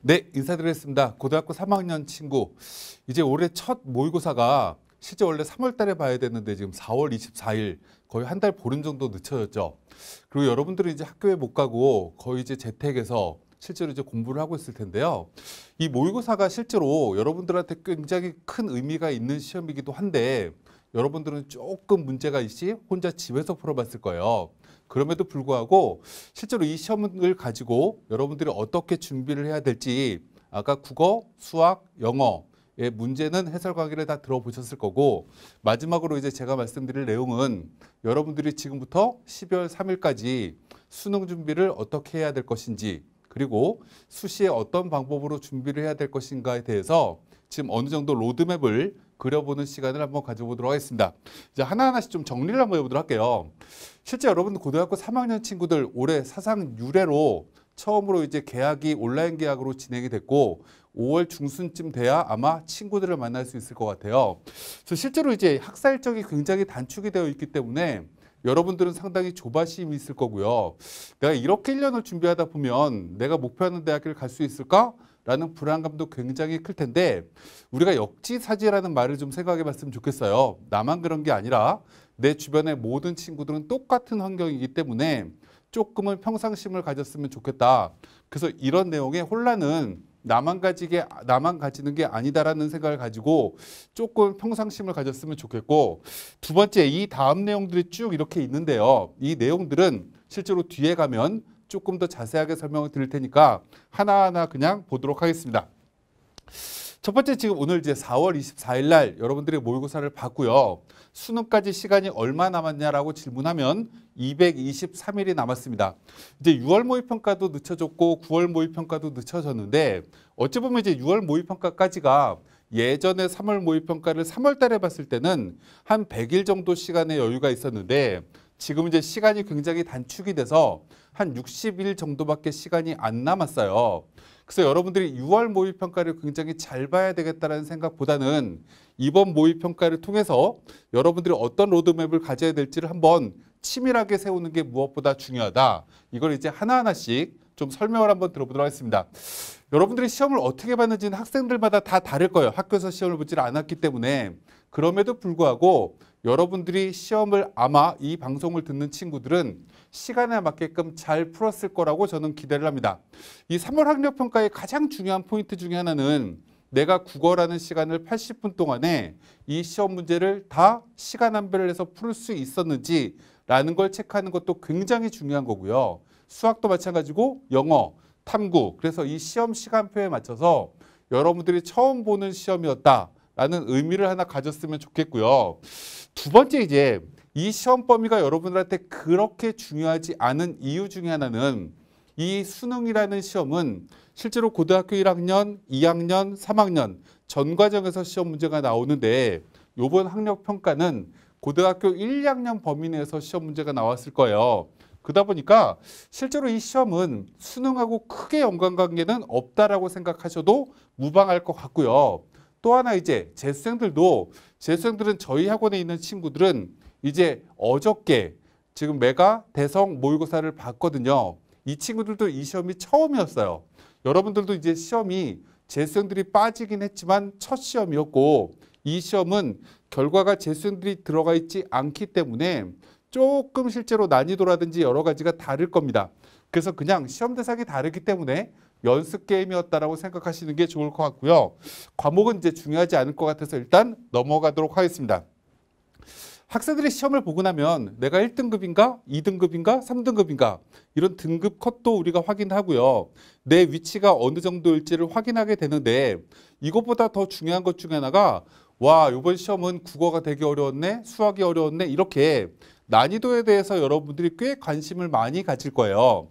네, 인사드리겠습니다. 고등학교 3학년 친구. 이제 올해 첫 모의고사가 실제 원래 3월 달에 봐야 되는데 지금 4월 24일 거의 한 달 보름 정도 늦춰졌죠. 그리고 여러분들은 이제 학교에 못 가고 거의 이제 재택에서 실제로 이제 공부를 하고 있을 텐데요. 이 모의고사가 실제로 여러분들한테 굉장히 큰 의미가 있는 시험이기도 한데 여러분들은 조금 문제가 있이 혼자 집에서 풀어봤을 거예요. 그럼에도 불구하고 실제로 이 시험을 가지고 여러분들이 어떻게 준비를 해야 될지 아까 국어, 수학, 영어 의 문제는 해설 강의를 다 들어보셨을 거고 마지막으로 이제 제가 말씀드릴 내용은 여러분들이 지금부터 12월 3일까지 수능 준비를 어떻게 해야 될 것인지 그리고 수시에 어떤 방법으로 준비를 해야 될 것인가에 대해서 지금 어느 정도 로드맵을 그려보는 시간을 한번 가져보도록 하겠습니다. 이제 하나하나씩 좀 정리를 한번 해보도록 할게요. 실제 여러분들 고등학교 3학년 친구들 올해 사상 유례로 처음으로 이제 계약이 온라인 계약으로 진행이 됐고 5월 중순쯤 돼야 아마 친구들을 만날 수 있을 것 같아요. 그래서 실제로 이제 학사 일정이 굉장히 단축이 되어 있기 때문에 여러분들은 상당히 조바심이 있을 거고요. 내가 이렇게 1년을 준비하다 보면 내가 목표하는 대학교를 갈수 있을까? 라는 불안감도 굉장히 클 텐데 우리가 역지사지라는 말을 좀 생각해 봤으면 좋겠어요. 나만 그런 게 아니라 내 주변의 모든 친구들은 똑같은 환경이기 때문에 조금은 평상심을 가졌으면 좋겠다. 그래서 이런 내용의 혼란은 나만 가지게 나만 가지는 게 아니다라는 생각을 가지고 조금 평상심을 가졌으면 좋겠고 두 번째 이 다음 내용들이 쭉 이렇게 있는데요. 이 내용들은 실제로 뒤에 가면 조금 더 자세하게 설명을 드릴 테니까 하나하나 그냥 보도록 하겠습니다. 첫 번째 지금 오늘 이제 4월 24일 날 여러분들이 모의고사를 봤고요. 수능까지 시간이 얼마 남았냐라고 질문하면 223일이 남았습니다. 이제 6월 모의평가도 늦춰졌고 9월 모의평가도 늦춰졌는데 어찌 보면 이제 6월 모의평가까지가 예전에 3월 모의평가를 3월 달에 봤을 때는 한 100일 정도 시간의 여유가 있었는데 지금 이제 시간이 굉장히 단축이 돼서 한 60일 정도밖에 시간이 안 남았어요. 그래서 여러분들이 6월 모의평가를 굉장히 잘 봐야 되겠다는 생각보다는 이번 모의평가를 통해서 여러분들이 어떤 로드맵을 가져야 될지를 한번 치밀하게 세우는 게 무엇보다 중요하다. 이걸 이제 하나하나씩 좀 설명을 한번 들어보도록 하겠습니다. 여러분들이 시험을 어떻게 봤는지는 학생들마다 다 다를 거예요. 학교에서 시험을 보질 않았기 때문에 그럼에도 불구하고 여러분들이 시험을 아마 이 방송을 듣는 친구들은 시간에 맞게끔 잘 풀었을 거라고 저는 기대를 합니다. 이 3월 학력평가의 가장 중요한 포인트 중에 하나는 내가 국어라는 시간을 80분 동안에 이 시험 문제를 다 시간 안배를 해서 풀 수 있었는지라는 걸 체크하는 것도 굉장히 중요한 거고요. 수학도 마찬가지고 영어, 탐구 그래서 이 시험 시간표에 맞춰서 여러분들이 처음 보는 시험이었다. 라는 의미를 하나 가졌으면 좋겠고요. 두 번째 이제 이 시험 범위가 여러분들한테 그렇게 중요하지 않은 이유 중에 하나는 이 수능이라는 시험은 실제로 고등학교 1학년, 2학년, 3학년 전 과정에서 시험 문제가 나오는데 이번 학력 평가는 고등학교 1, 2학년 범위 내에서 시험 문제가 나왔을 거예요. 그러다 보니까 실제로 이 시험은 수능하고 크게 연관관계는 없다라고 생각하셔도 무방할 것 같고요. 또 하나 이제 재수생들도 재수생들은 저희 학원에 있는 친구들은 이제 어저께 지금 메가 대성 모의고사를 봤거든요. 이 친구들도 이 시험이 처음이었어요. 여러분들도 이제 시험이 재수생들이 빠지긴 했지만 첫 시험이었고 이 시험은 결과가 재수생들이 들어가 있지 않기 때문에 조금 실제로 난이도라든지 여러 가지가 다를 겁니다. 그래서 그냥 시험 대상이 다르기 때문에 연습 게임이었다라고 생각하시는 게 좋을 것 같고요. 과목은 이제 중요하지 않을 것 같아서 일단 넘어가도록 하겠습니다. 학생들이 시험을 보고 나면 내가 1등급인가, 2등급인가, 3등급인가 이런 등급 컷도 우리가 확인하고요. 내 위치가 어느 정도일지를 확인하게 되는데 이것보다 더 중요한 것 중에 하나가 와, 이번 시험은 국어가 되게 어려웠네, 수학이 어려웠네 이렇게 난이도에 대해서 여러분들이 꽤 관심을 많이 가질 거예요.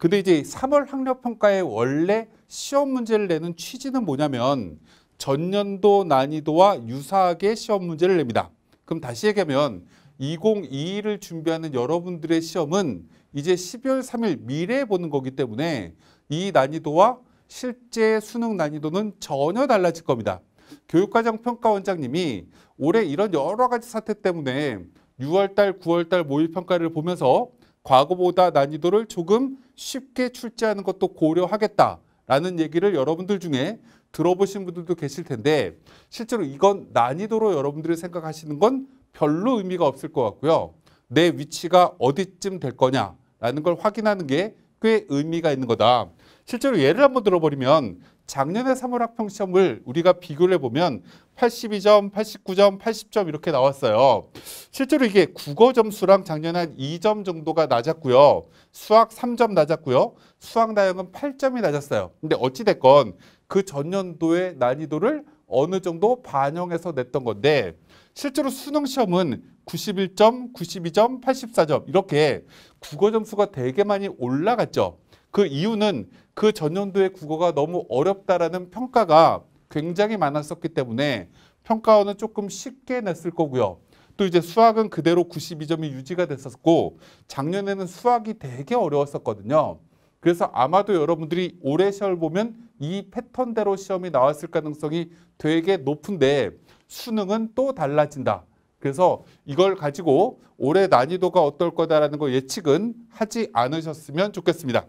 근데 이제 3월 학력평가의 원래 시험 문제를 내는 취지는 뭐냐면 전년도 난이도와 유사하게 시험 문제를 냅니다. 그럼 다시 얘기하면 2022를 준비하는 여러분들의 시험은 이제 12월 3일 미래에 보는 거기 때문에 이 난이도와 실제 수능 난이도는 전혀 달라질 겁니다. 교육과정 평가원장님이 올해 이런 여러 가지 사태 때문에 6월달, 9월달 모의평가를 보면서 과거보다 난이도를 조금 쉽게 출제하는 것도 고려하겠다라는 얘기를 여러분들 중에 들어보신 분들도 계실 텐데 실제로 이건 난이도로 여러분들이 생각하시는 건 별로 의미가 없을 것 같고요. 내 위치가 어디쯤 될 거냐라는 걸 확인하는 게 꽤 의미가 있는 거다. 실제로 예를 한번 들어버리면 작년에 사물 학평 시험을 우리가 비교를 해보면 82점, 89점, 80점 이렇게 나왔어요. 실제로 이게 국어 점수랑 작년에 한 2점 정도가 낮았고요. 수학 3점 낮았고요. 수학 나형은 8점이 낮았어요. 근데 어찌됐건 그 전년도의 난이도를 어느 정도 반영해서 냈던 건데 실제로 수능 시험은 91점, 92점, 84점 이렇게 국어 점수가 되게 많이 올라갔죠. 그 이유는 그 전년도의 국어가 너무 어렵다라는 평가가 굉장히 많았었기 때문에 평가원은 조금 쉽게 냈을 거고요. 또 이제 수학은 그대로 92점이 유지가 됐었고 작년에는 수학이 되게 어려웠었거든요. 그래서 아마도 여러분들이 올해 시험을 보면 이 패턴대로 시험이 나왔을 가능성이 되게 높은데 수능은 또 달라진다. 그래서 이걸 가지고 올해 난이도가 어떨 거다라는 거 예측은 하지 않으셨으면 좋겠습니다.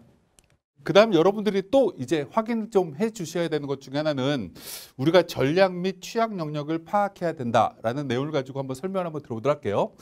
그 다음 여러분들이 또 이제 확인 좀 해 주셔야 되는 것 중에 하나는 우리가 전략 및 취약 영역을 파악해야 된다라는 내용을 가지고 한번 설명을 한번 들어보도록 할게요.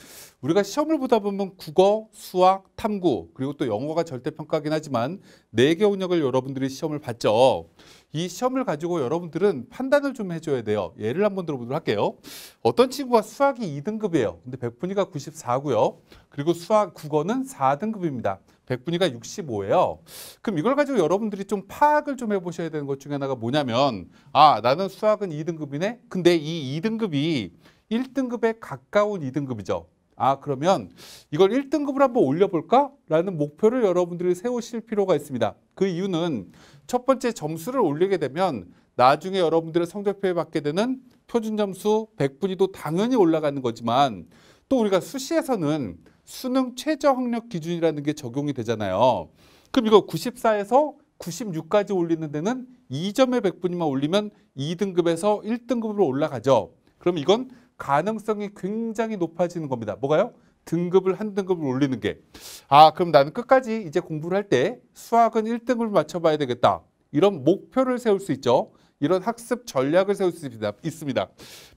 우리가 시험을 보다 보면 국어, 수학, 탐구 그리고 또 영어가 절대평가긴 하지만 네 개 영역을 여러분들이 시험을 봤죠. 이 시험을 가지고 여러분들은 판단을 좀 해줘야 돼요. 예를 한번 들어보도록 할게요. 어떤 친구가 수학이 2등급이에요. 근데 백분위가 94고요. 그리고 수학 국어는 4등급입니다. 백분위가 65예요. 그럼 이걸 가지고 여러분들이 좀 파악을 좀 해보셔야 되는 것 중에 하나가 뭐냐면 아 나는 수학은 2등급이네. 근데 이 2등급이 1등급에 가까운 2등급이죠. 아 그러면 이걸 1등급을 한번 올려볼까? 라는 목표를 여러분들이 세우실 필요가 있습니다. 그 이유는 첫 번째 점수를 올리게 되면 나중에 여러분들의 성적표에 받게 되는 표준점수 100분위도 당연히 올라가는 거지만 또 우리가 수시에서는 수능 최저 학력 기준이라는 게 적용이 되잖아요. 그럼 이거 94에서 96까지 올리는 데는 2점의 100분위만 올리면 2등급에서 1등급으로 올라가죠. 그럼 이건 가능성이 굉장히 높아지는 겁니다. 뭐가요? 등급을 한 등급을 올리는 게. 아, 그럼 나는 끝까지 이제 공부를 할 때 수학은 1등급을 맞춰봐야 되겠다. 이런 목표를 세울 수 있죠. 이런 학습 전략을 세울 수 있습니다.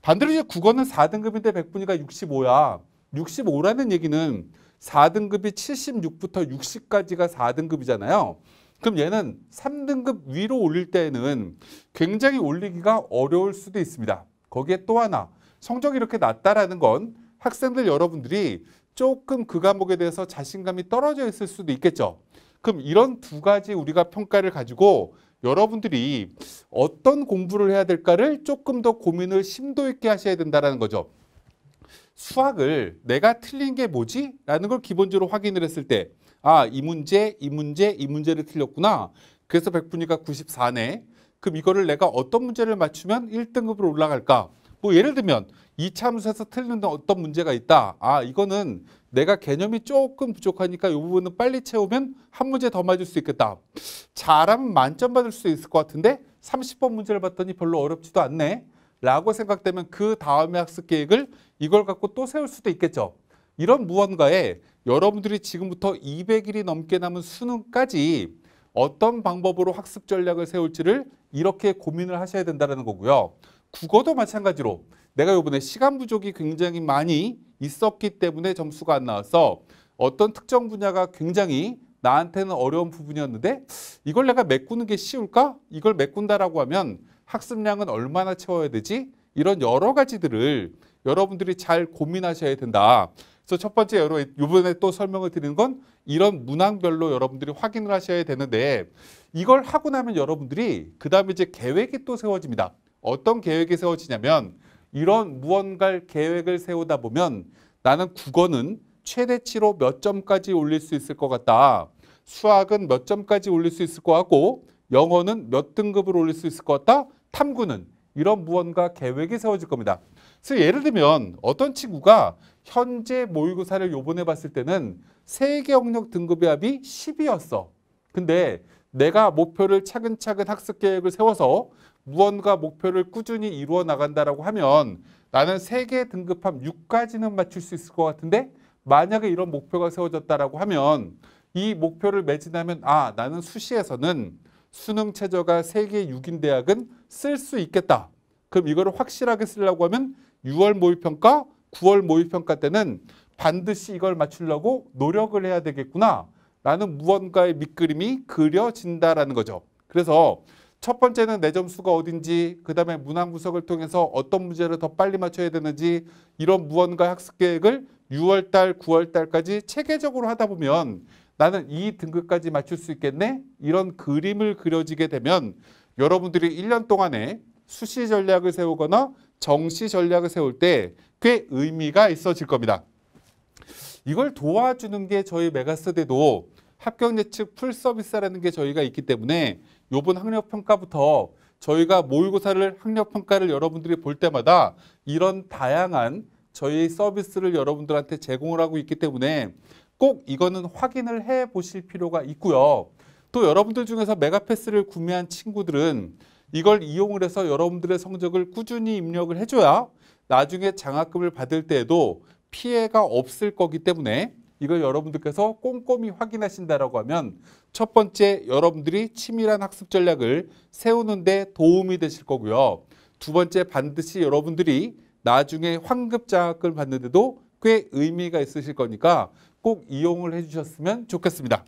반대로 이제 국어는 4등급인데 100분위가 65야. 65라는 얘기는 4등급이 76부터 60까지가 4등급이잖아요. 그럼 얘는 3등급 위로 올릴 때는 굉장히 올리기가 어려울 수도 있습니다. 거기에 또 하나 성적이 이렇게 낮다라는 건 학생들 여러분들이 조금 그 과목에 대해서 자신감이 떨어져 있을 수도 있겠죠. 그럼 이런 두 가지 우리가 평가를 가지고 여러분들이 어떤 공부를 해야 될까를 조금 더 고민을 심도 있게 하셔야 된다는 거죠. 수학을 내가 틀린 게 뭐지? 라는 걸 기본적으로 확인을 했을 때 아, 이 문제, 이 문제, 이 문제를 틀렸구나. 그래서 1 0 0분위가 94네. 그럼 이거를 내가 어떤 문제를 맞추면 1등급으로 올라갈까? 뭐 예를 들면 이차함수에서 틀리는 어떤 문제가 있다. 아 이거는 내가 개념이 조금 부족하니까 이 부분은 빨리 채우면 한 문제 더 맞을 수 있겠다. 잘하면 만점 받을 수 있을 것 같은데 30번 문제를 봤더니 별로 어렵지도 않네. 라고 생각되면 그 다음의 학습 계획을 이걸 갖고 또 세울 수도 있겠죠. 이런 무언가에 여러분들이 지금부터 200일이 넘게 남은 수능까지 어떤 방법으로 학습 전략을 세울지를 이렇게 고민을 하셔야 된다는 거고요. 국어도 마찬가지로 내가 이번에 시간 부족이 굉장히 많이 있었기 때문에 점수가 안 나와서 어떤 특정 분야가 굉장히 나한테는 어려운 부분이었는데 이걸 내가 메꾸는 게 쉬울까? 이걸 메꾼다라고 하면 학습량은 얼마나 채워야 되지? 이런 여러 가지들을 여러분들이 잘 고민하셔야 된다. 그래서 첫 번째 여 이번에 또 설명을 드리는 건 이런 문항별로 여러분들이 확인을 하셔야 되는데 이걸 하고 나면 여러분들이 그다음에 이제 계획이 또 세워집니다. 어떤 계획이 세워지냐면 이런 무언갈 계획을 세우다 보면 나는 국어는 최대치로 몇 점까지 올릴 수 있을 것 같다. 수학은 몇 점까지 올릴 수 있을 것 같고 영어는 몇 등급을 올릴 수 있을 것 같다. 탐구는 이런 무언가 계획이 세워질 겁니다. 그래서 예를 들면 어떤 친구가 현재 모의고사를 요번에 봤을 때는 세계 영역 등급의 합이 10이었어. 근데 내가 목표를 차근차근 학습 계획을 세워서 무언가 목표를 꾸준히 이루어 나간다라고 하면 나는 세계 등급함 6까지는 맞출 수 있을 것 같은데 만약에 이런 목표가 세워졌다라고 하면 이 목표를 매진하면 아 나는 수시에서는 수능 최저가 세계 6인 대학은 쓸 수 있겠다. 그럼 이거를 확실하게 쓰려고 하면 6월 모의평가, 9월 모의평가 때는 반드시 이걸 맞추려고 노력을 해야 되겠구나 라는 무언가의 밑그림이 그려진다라는 거죠. 그래서 첫 번째는 내 점수가 어딘지 그 다음에 문항 구석을 통해서 어떤 문제를 더 빨리 맞춰야 되는지 이런 무언가 학습 계획을 6월달, 9월달까지 체계적으로 하다 보면 나는 이 등급까지 맞출 수 있겠네? 이런 그림을 그려지게 되면 여러분들이 1년 동안에 수시 전략을 세우거나 정시 전략을 세울 때 꽤 의미가 있어질 겁니다. 이걸 도와주는 게 저희 메가스대도 합격 예측 풀 서비스라는 게 저희가 있기 때문에 이번 학력 평가부터 저희가 모의고사를 학력 평가를 여러분들이 볼 때마다 이런 다양한 저희 서비스를 여러분들한테 제공을 하고 있기 때문에 꼭 이거는 확인을 해 보실 필요가 있고요. 또 여러분들 중에서 메가패스를 구매한 친구들은 이걸 이용을 해서 여러분들의 성적을 꾸준히 입력을 해줘야 나중에 장학금을 받을 때에도 피해가 없을 거기 때문에 이걸 여러분들께서 꼼꼼히 확인하신다라고 하면 첫 번째 여러분들이 치밀한 학습 전략을 세우는데 도움이 되실 거고요. 두 번째 반드시 여러분들이 나중에 환급 장학금을 받는데도 꽤 의미가 있으실 거니까 꼭 이용을 해주셨으면 좋겠습니다.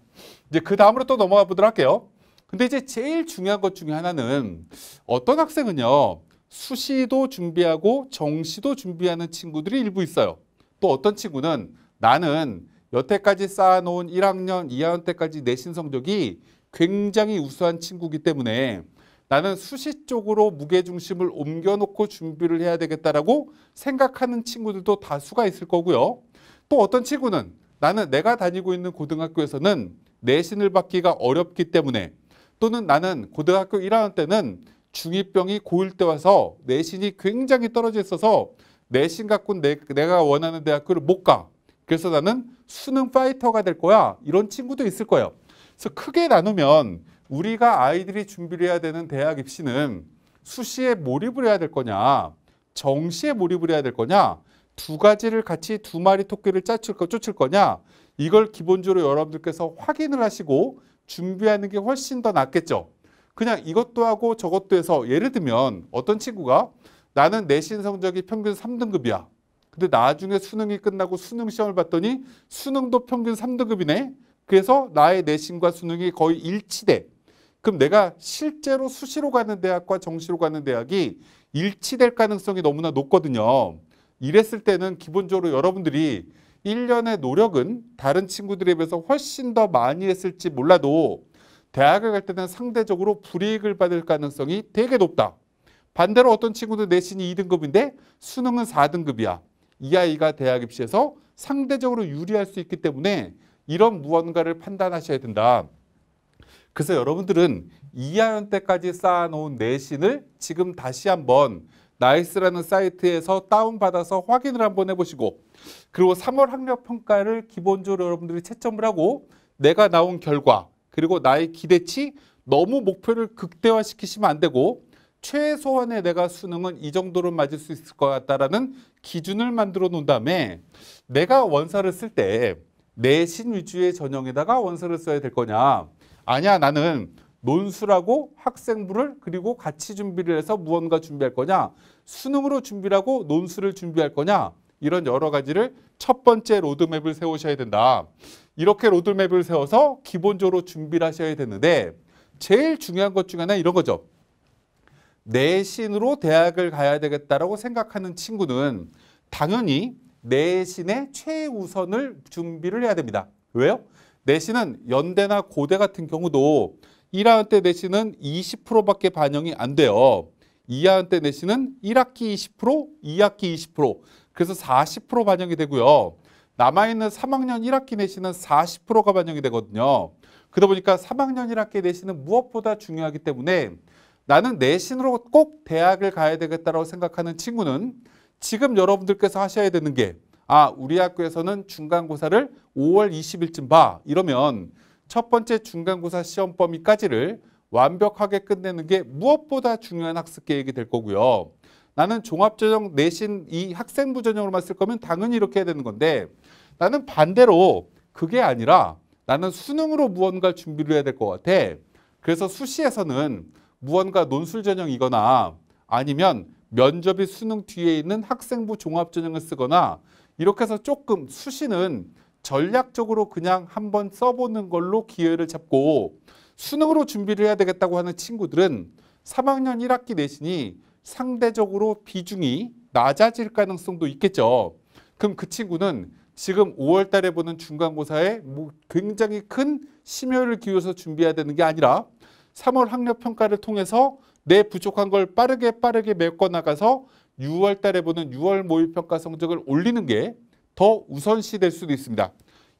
이제 그 다음으로 또 넘어가 보도록 할게요. 근데 이제 제일 중요한 것 중에 하나는 어떤 학생은요. 수시도 준비하고 정시도 준비하는 친구들이 일부 있어요. 또 어떤 친구는 나는 여태까지 쌓아놓은 1학년, 2학년 때까지 내신 성적이 굉장히 우수한 친구기 때문에 나는 수시 쪽으로 무게중심을 옮겨놓고 준비를 해야 되겠다라고 생각하는 친구들도 다수가 있을 거고요. 또 어떤 친구는 나는 내가 다니고 있는 고등학교에서는 내신을 받기가 어렵기 때문에 또는 나는 고등학교 1학년 때는 중이병이 고1 때 와서 내신이 굉장히 떨어져 있어서 내신 갖고 내, 내가 원하는 대학교를 못 가. 그래서 나는 수능 파이터가 될 거야. 이런 친구도 있을 거예요. 그래서 크게 나누면 우리가 아이들이 준비를 해야 되는 대학 입시는 수시에 몰입을 해야 될 거냐, 정시에 몰입을 해야 될 거냐, 두 가지를 같이 두 마리 토끼를 짜칠 쫓을 거냐, 이걸 기본적으로 여러분들께서 확인을 하시고 준비하는 게 훨씬 더 낫겠죠. 그냥 이것도 하고 저것도 해서 예를 들면 어떤 친구가 나는 내신 성적이 평균 3등급이야. 근데 나중에 수능이 끝나고 수능 시험을 봤더니 수능도 평균 3등급이네. 그래서 나의 내신과 수능이 거의 일치돼. 그럼 내가 실제로 수시로 가는 대학과 정시로 가는 대학이 일치될 가능성이 너무나 높거든요. 이랬을 때는 기본적으로 여러분들이 1년의 노력은 다른 친구들에 비해서 훨씬 더 많이 했을지 몰라도 대학을 갈 때는 상대적으로 불이익을 받을 가능성이 되게 높다. 반대로 어떤 친구도 내신이 2등급인데 수능은 4등급이야. 이 아이가 대학 입시에서 상대적으로 유리할 수 있기 때문에 이런 무언가를 판단하셔야 된다. 그래서 여러분들은 2학년 때까지 쌓아놓은 내신을 지금 다시 한번 나이스라는 사이트에서 다운받아서 확인을 한번 해보시고 그리고 3월 학력 평가를 기본적으로 여러분들이 채점을 하고 내가 나온 결과 그리고 나의 기대치 너무 목표를 극대화시키시면 안 되고 최소한의 내가 수능은 이 정도로 맞을 수 있을 것 같다라는 기준을 만들어 놓은 다음에 내가 원서를 쓸 때 내신 위주의 전형에다가 원서를 써야 될 거냐 아니야 나는 논술하고 학생부를 그리고 같이 준비를 해서 무언가 준비할 거냐 수능으로 준비하고 논술을 준비할 거냐 이런 여러 가지를 첫 번째 로드맵을 세우셔야 된다. 이렇게 로드맵을 세워서 기본적으로 준비를 하셔야 되는데 제일 중요한 것 중에 하나 는 이런 거죠. 내신으로 대학을 가야 되겠다라고 생각하는 친구는 당연히 내신의 최우선을 준비를 해야 됩니다. 왜요? 내신은 연대나 고대 같은 경우도 1학년 때 내신은 20%밖에 반영이 안 돼요. 2학년 때 내신은 1학기 20%, 2학기 20%. 그래서 40% 반영이 되고요. 남아있는 3학년 1학기 내신은 40%가 반영이 되거든요. 그러다 보니까 3학년 1학기 내신은 무엇보다 중요하기 때문에 나는 내신으로 꼭 대학을 가야 되겠다라고 생각하는 친구는 지금 여러분들께서 하셔야 되는 게 아, 우리 학교에서는 중간고사를 5월 20일쯤 봐. 이러면 첫 번째 중간고사 시험 범위까지를 완벽하게 끝내는 게 무엇보다 중요한 학습 계획이 될 거고요. 나는 종합전형 내신 이 학생부 전형으로만 쓸 거면 당연히 이렇게 해야 되는 건데 나는 반대로 그게 아니라 나는 수능으로 무언가 준비를 해야 될 것 같아. 그래서 수시에서는 무언가 논술 전형이거나 아니면 면접이 수능 뒤에 있는 학생부 종합 전형을 쓰거나 이렇게 해서 조금 수시는 전략적으로 그냥 한번 써보는 걸로 기회를 잡고 수능으로 준비를 해야 되겠다고 하는 친구들은 3학년 1학기 내신이 상대적으로 비중이 낮아질 가능성도 있겠죠. 그럼 그 친구는 지금 5월 달에 보는 중간고사에 뭐 굉장히 큰 심혈을 기울여서 준비해야 되는 게 아니라 3월 학력 평가를 통해서 내 부족한 걸 빠르게 빠르게 메꿔 나가서 6월 달에 보는 6월 모의평가 성적을 올리는 게더 우선시 될 수도 있습니다.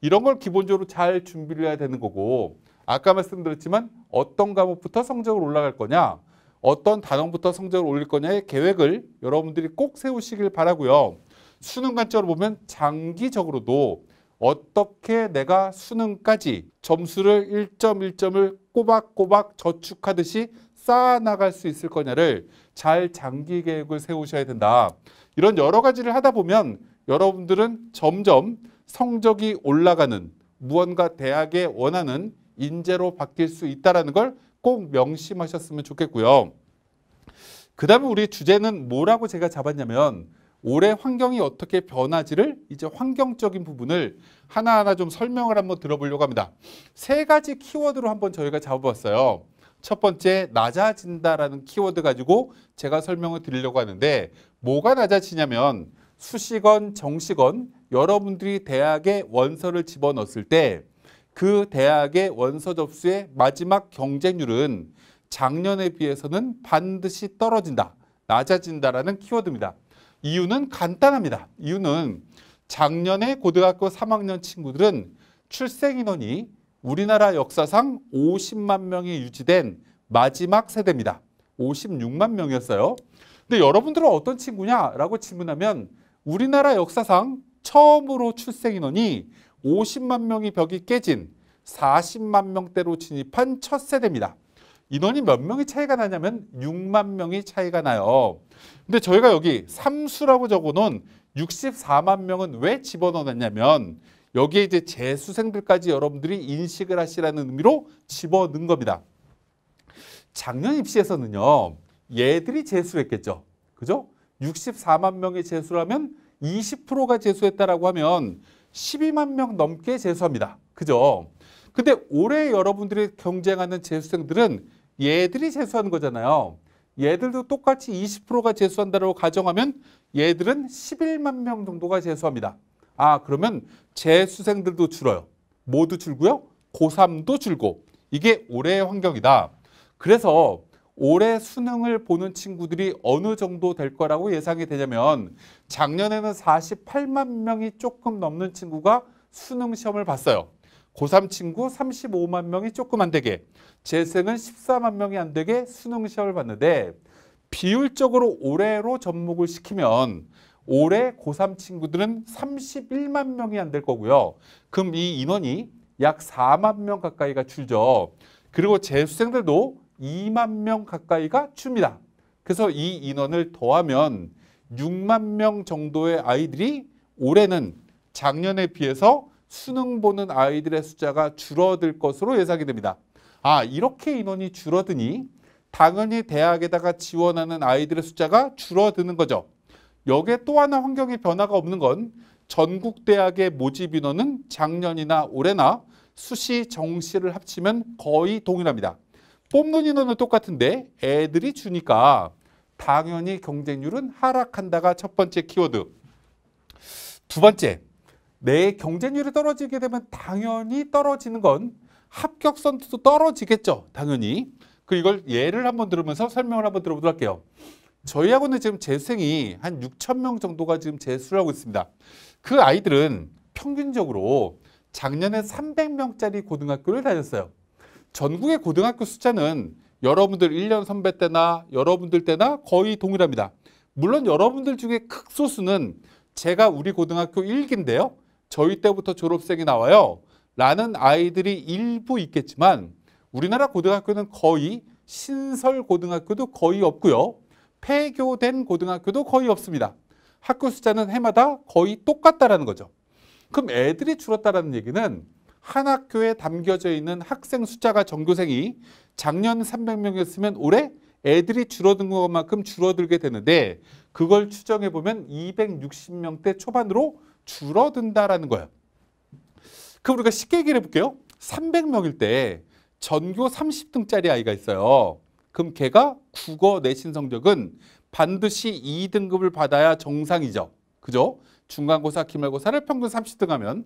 이런 걸 기본적으로 잘 준비를 해야 되는 거고 아까 말씀드렸지만 어떤 과목부터 성적을 올라갈 거냐 어떤 단원부터 성적을 올릴 거냐의 계획을 여러분들이 꼭 세우시길 바라고요. 수능 관점으로 보면 장기적으로도 어떻게 내가 수능까지 점수를 1점 1점을 꼬박꼬박 저축하듯이 쌓아나갈 수 있을 거냐를 잘 장기 계획을 세우셔야 된다. 이런 여러 가지를 하다 보면 여러분들은 점점 성적이 올라가는 무언가 대학에 원하는 인재로 바뀔 수 있다는 걸 꼭 명심하셨으면 좋겠고요. 그 다음에 우리 주제는 뭐라고 제가 잡았냐면 올해 환경이 어떻게 변하지를 이제 환경적인 부분을 하나하나 좀 설명을 한번 들어보려고 합니다. 세 가지 키워드로 한번 저희가 잡아봤어요. 첫 번째 낮아진다라는 키워드 가지고 제가 설명을 드리려고 하는데 뭐가 낮아지냐면 수식원, 정식원 여러분들이 대학에 원서를 집어넣었을 때 그 대학의 원서 접수의 마지막 경쟁률은 작년에 비해서는 반드시 떨어진다, 낮아진다라는 키워드입니다. 이유는 간단합니다. 이유는 작년에 고등학교 3학년 친구들은 출생인원이 우리나라 역사상 50만 명이 유지된 마지막 세대입니다. 56만 명이었어요. 근데 여러분들은 어떤 친구냐라고 질문하면 우리나라 역사상 처음으로 출생인원이 50만 명이 벽이 깨진 40만 명대로 진입한 첫 세대입니다. 인원이 몇 명이 차이가 나냐면 6만 명이 차이가 나요. 근데 저희가 여기 3수라고 적어놓은 64만 명은 왜 집어넣었냐면 여기에 이제 재수생들까지 여러분들이 인식을 하시라는 의미로 집어넣은 겁니다. 작년 입시에서는요. 얘들이 재수했겠죠. 그죠? 64만 명이 재수라면 20%가 재수했다라고 하면 12만 명 넘게 재수합니다. 그죠? 근데 올해 여러분들이 경쟁하는 재수생들은 얘들이 재수하는 거잖아요. 얘들도 똑같이 20%가 재수한다고 라 가정하면 얘들은 11만 명 정도가 재수합니다. 아 그러면 재수생들도 줄어요. 모두 줄고요. 고3도 줄고 이게 올해의 환경이다. 그래서 올해 수능을 보는 친구들이 어느 정도 될 거라고 예상이 되냐면 작년에는 48만 명이 조금 넘는 친구가 수능 시험을 봤어요. 고3 친구 35만 명이 조금 안 되게, 재생은 14만 명이 안 되게 수능 시험을 봤는데 비율적으로 올해로 접목을 시키면 올해 고3 친구들은 31만 명이 안 될 거고요. 그럼 이 인원이 약 4만 명 가까이가 줄죠. 그리고 재수생들도 2만 명 가까이가 춥니다. 그래서 이 인원을 더하면 6만 명 정도의 아이들이 올해는 작년에 비해서 수능 보는 아이들의 숫자가 줄어들 것으로 예상이 됩니다. 아, 이렇게 인원이 줄어드니 당연히 대학에다가 지원하는 아이들의 숫자가 줄어드는 거죠. 여기에 또 하나 환경의 변화가 없는 건 전국 대학의 모집 인원은 작년이나 올해나 수시 정시를 합치면 거의 동일합니다. 뽑는 인원은 똑같은데 애들이 주니까 당연히 경쟁률은 하락한다가 첫 번째 키워드. 두 번째, 내 경쟁률이 떨어지게 되면 당연히 떨어지는 건 합격선도 떨어지겠죠. 당연히. 그 이걸 예를 한번 들으면서 설명을 한번 들어보도록 할게요. 저희 학원에 지금 재생이 한 6천 명 정도가 지금 재수를 하고 있습니다. 그 아이들은 평균적으로 작년에 300명짜리 고등학교를 다녔어요. 전국의 고등학교 숫자는 여러분들 1년 선배 때나 여러분들 때나 거의 동일합니다. 물론 여러분들 중에 극소수는 제가 우리 고등학교 1기인데요. 저희 때부터 졸업생이 나와요. 라는 아이들이 일부 있겠지만 우리나라 고등학교는 거의 신설 고등학교도 거의 없고요. 폐교된 고등학교도 거의 없습니다. 학교 숫자는 해마다 거의 똑같다라는 거죠. 그럼 애들이 줄었다라는 얘기는 한 학교에 담겨져 있는 학생 숫자가 전교생이 작년 300명이었으면 올해 애들이 줄어든 것만큼 줄어들게 되는데 그걸 추정해 보면 260명대 초반으로 줄어든다라는 거예요. 그럼 우리가 쉽게 얘기해 볼게요. 300명일 때 전교 30등짜리 아이가 있어요. 그럼 걔가 국어 내신 성적은 반드시 2등급을 받아야 정상이죠. 그죠? 중간고사, 기말고사를 평균 30등 하면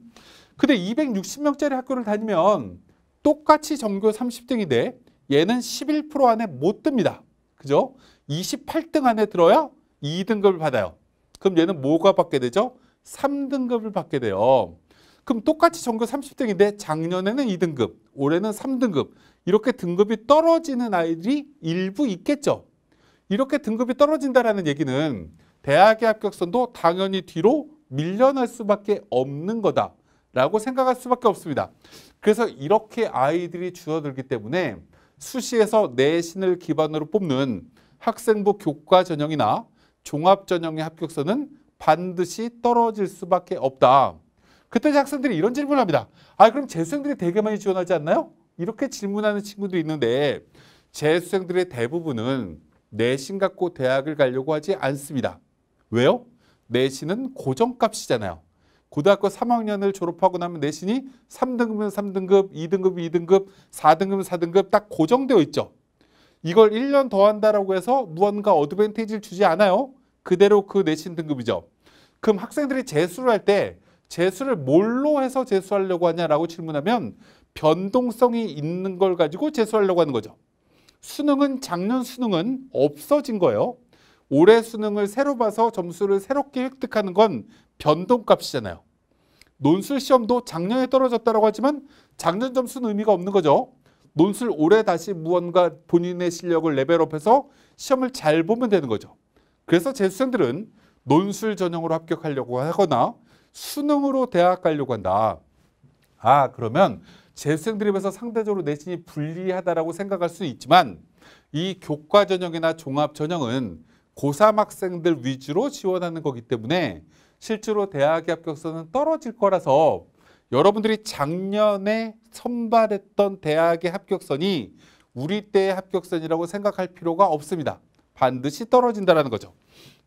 근데 260명짜리 학교를 다니면 똑같이 전교 30등인데 얘는 11% 안에 못 듭니다. 그죠? 28등 안에 들어야 2등급을 받아요. 그럼 얘는 뭐가 받게 되죠? 3등급을 받게 돼요. 그럼 똑같이 전교 30등인데 작년에는 2등급, 올해는 3등급 이렇게 등급이 떨어지는 아이들이 일부 있겠죠. 이렇게 등급이 떨어진다라는 얘기는 대학의 합격선도 당연히 뒤로 밀려날 수밖에 없는 거다. 라고 생각할 수밖에 없습니다. 그래서 이렇게 아이들이 줄어들기 때문에 수시에서 내신을 기반으로 뽑는 학생부 교과 전형이나 종합 전형의 합격선은 반드시 떨어질 수밖에 없다. 그때 학생들이 이런 질문을 합니다. 아 그럼 재수생들이 되게 많이 지원하지 않나요? 이렇게 질문하는 친구도 있는데 재수생들의 대부분은 내신 갖고 대학을 가려고 하지 않습니다. 왜요? 내신은 고정값이잖아요. 고등학교 3학년을 졸업하고 나면 내신이 3등급은 3등급, 2등급 2등급, 4등급 4등급 딱 고정되어 있죠. 이걸 1년 더 한다라고 해서 무언가 어드밴티지를 주지 않아요. 그대로 그 내신 등급이죠. 그럼 학생들이 재수를 할 때 재수를 뭘로 해서 재수하려고 하냐라고 질문하면 변동성이 있는 걸 가지고 재수하려고 하는 거죠. 수능은 작년 수능은 없어진 거예요. 올해 수능을 새로 봐서 점수를 새롭게 획득하는 건 변동값이잖아요. 논술 시험도 작년에 떨어졌다라고 하지만 작년 점수는 의미가 없는 거죠. 논술 올해 다시 무언가 본인의 실력을 레벨업해서 시험을 잘 보면 되는 거죠. 그래서 재수생들은 논술 전형으로 합격하려고 하거나 수능으로 대학 가려고 한다. 아 그러면 재수생들 입에서 상대적으로 내신이 불리하다라고 생각할 수 있지만 이 교과 전형이나 종합 전형은 고3 학생들 위주로 지원하는 거기 때문에 실제로 대학의 합격선은 떨어질 거라서 여러분들이 작년에 선발했던 대학의 합격선이 우리 때의 합격선이라고 생각할 필요가 없습니다. 반드시 떨어진다라는 거죠.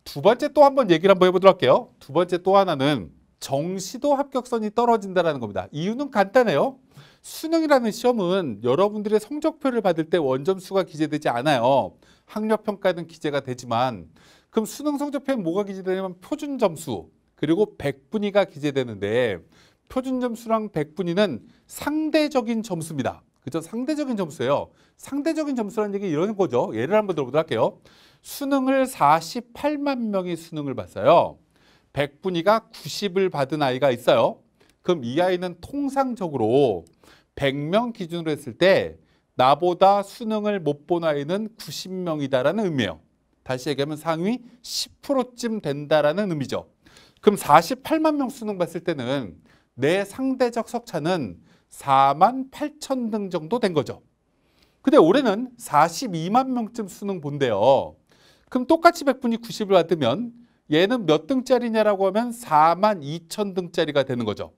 두 번째 또 한 번 얘기를 한번 해보도록 할게요. 두 번째 또 하나는 정시도 합격선이 떨어진다라는 겁니다. 이유는 간단해요. 수능이라는 시험은 여러분들의 성적표를 받을 때 원점수가 기재되지 않아요. 학력 평가 등 기재가 되지만 그럼 수능 성적표에 뭐가 기재되냐면 표준 점수 그리고 백분위가 기재되는데 표준 점수랑 백분위는 상대적인 점수입니다. 그죠? 상대적인 점수예요. 상대적인 점수라는 얘기 이런 거죠. 예를 한번 들어보도록 할게요. 수능을 48만 명이 수능을 봤어요. 백분위가 90을 받은 아이가 있어요. 그럼 이 아이는 통상적으로 100명 기준으로 했을 때 나보다 수능을 못 본 아이는 90명이다라는 의미예요. 다시 얘기하면 상위 10%쯤 된다라는 의미죠. 그럼 48만 명 수능 봤을 때는 내 상대적 석차는 4만 8천 등 정도 된 거죠. 근데 올해는 42만 명쯤 수능 본대요. 그럼 똑같이 100분이 90을 받으면 얘는 몇 등짜리냐라고 하면 4만 2천 등짜리가 되는 거죠.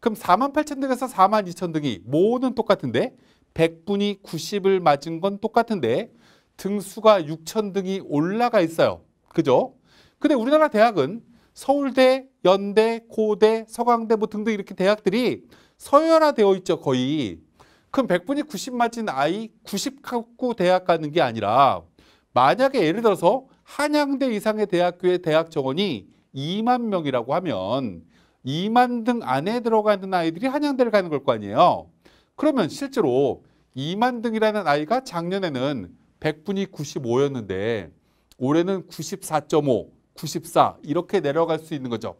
그럼 4만 8천 등에서 4만 2천 등이 모는 똑같은데 100분이 90을 맞은 건 똑같은데 등수가 6천 등이 올라가 있어요. 그죠? 근데 우리나라 대학은 서울대, 연대, 고대, 서강대 뭐 등등 이렇게 대학들이 서열화되어 있죠, 거의. 그럼 100분이 90 맞은 아이 90 갖고 대학 가는 게 아니라 만약에 예를 들어서 한양대 이상의 대학교의 대학 정원이 2만 명이라고 하면 2만 등 안에 들어가는 아이들이 한양대를 가는 걸 거 아니에요. 그러면 실제로 2만등이라는 아이가 작년에는 100분이 95였는데 올해는 94.5, 94 이렇게 내려갈 수 있는 거죠.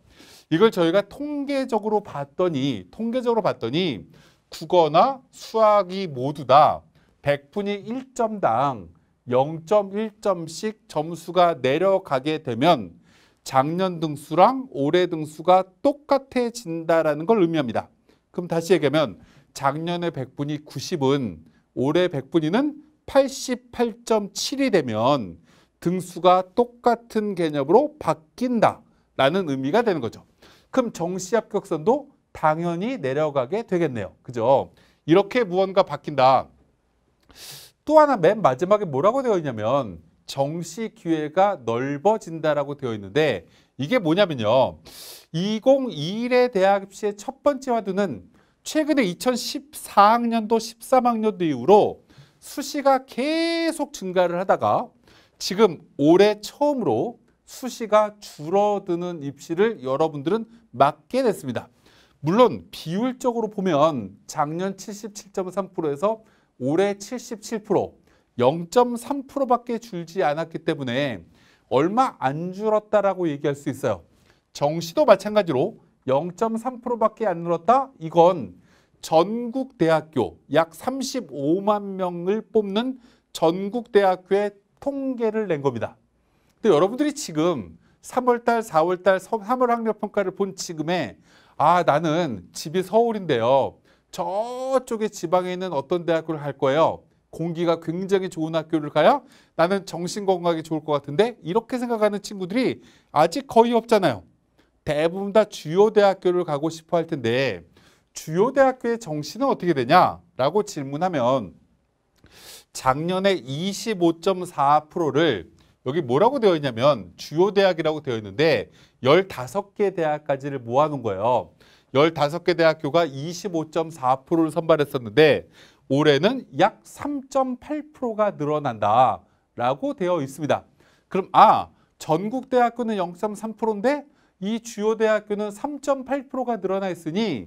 이걸 저희가 통계적으로 봤더니 통계적으로 봤더니 국어나 수학이 모두 다 100분이 1점당 0.1점씩 점수가 내려가게 되면 작년 등수랑 올해 등수가 똑같아진다라는 걸 의미합니다. 그럼 다시 얘기하면 작년에 100분위 90은 올해 100분위는 88.7이 되면 등수가 똑같은 개념으로 바뀐다라는 의미가 되는 거죠. 그럼 정시 합격선도 당연히 내려가게 되겠네요. 그죠? 이렇게 무언가 바뀐다. 또 하나 맨 마지막에 뭐라고 되어 있냐면 정시 기회가 넓어진다라고 되어 있는데 이게 뭐냐면요. 2021의 대학 입시의 첫 번째 화두는 최근에 2014학년도 13학년도 이후로 수시가 계속 증가를 하다가 지금 올해 처음으로 수시가 줄어드는 입시를 여러분들은 맞게 됐습니다. 물론 비율적으로 보면 작년 77.3%에서 올해 77% 0.3%밖에 줄지 않았기 때문에 얼마 안 줄었다라고 얘기할 수 있어요. 정시도 마찬가지로 0.3%밖에 안 늘었다? 이건 전국 대학교 약 35만 명을 뽑는 전국 대학교의 통계를 낸 겁니다. 근데 여러분들이 지금 3월달, 4월달, 3월 학력평가를 본 지금에 아 나는 집이 서울인데요. 저쪽에 지방에 있는 어떤 대학교를 갈 거예요. 공기가 굉장히 좋은 학교를 가야 나는 정신건강이 좋을 것 같은데 이렇게 생각하는 친구들이 아직 거의 없잖아요. 대부분 다 주요 대학교를 가고 싶어 할 텐데 주요 대학교의 정신은 어떻게 되냐라고 질문하면 작년에 25.4%를 여기 뭐라고 되어 있냐면 주요 대학이라고 되어 있는데 15개 대학까지를 모아놓은 거예요. 15개 대학교가 25.4%를 선발했었는데 올해는 약 3.8%가 늘어난다라고 되어 있습니다. 그럼 아 전국 대학교는 0.3%인데 이 주요 대학교는 3.8%가 늘어나 있으니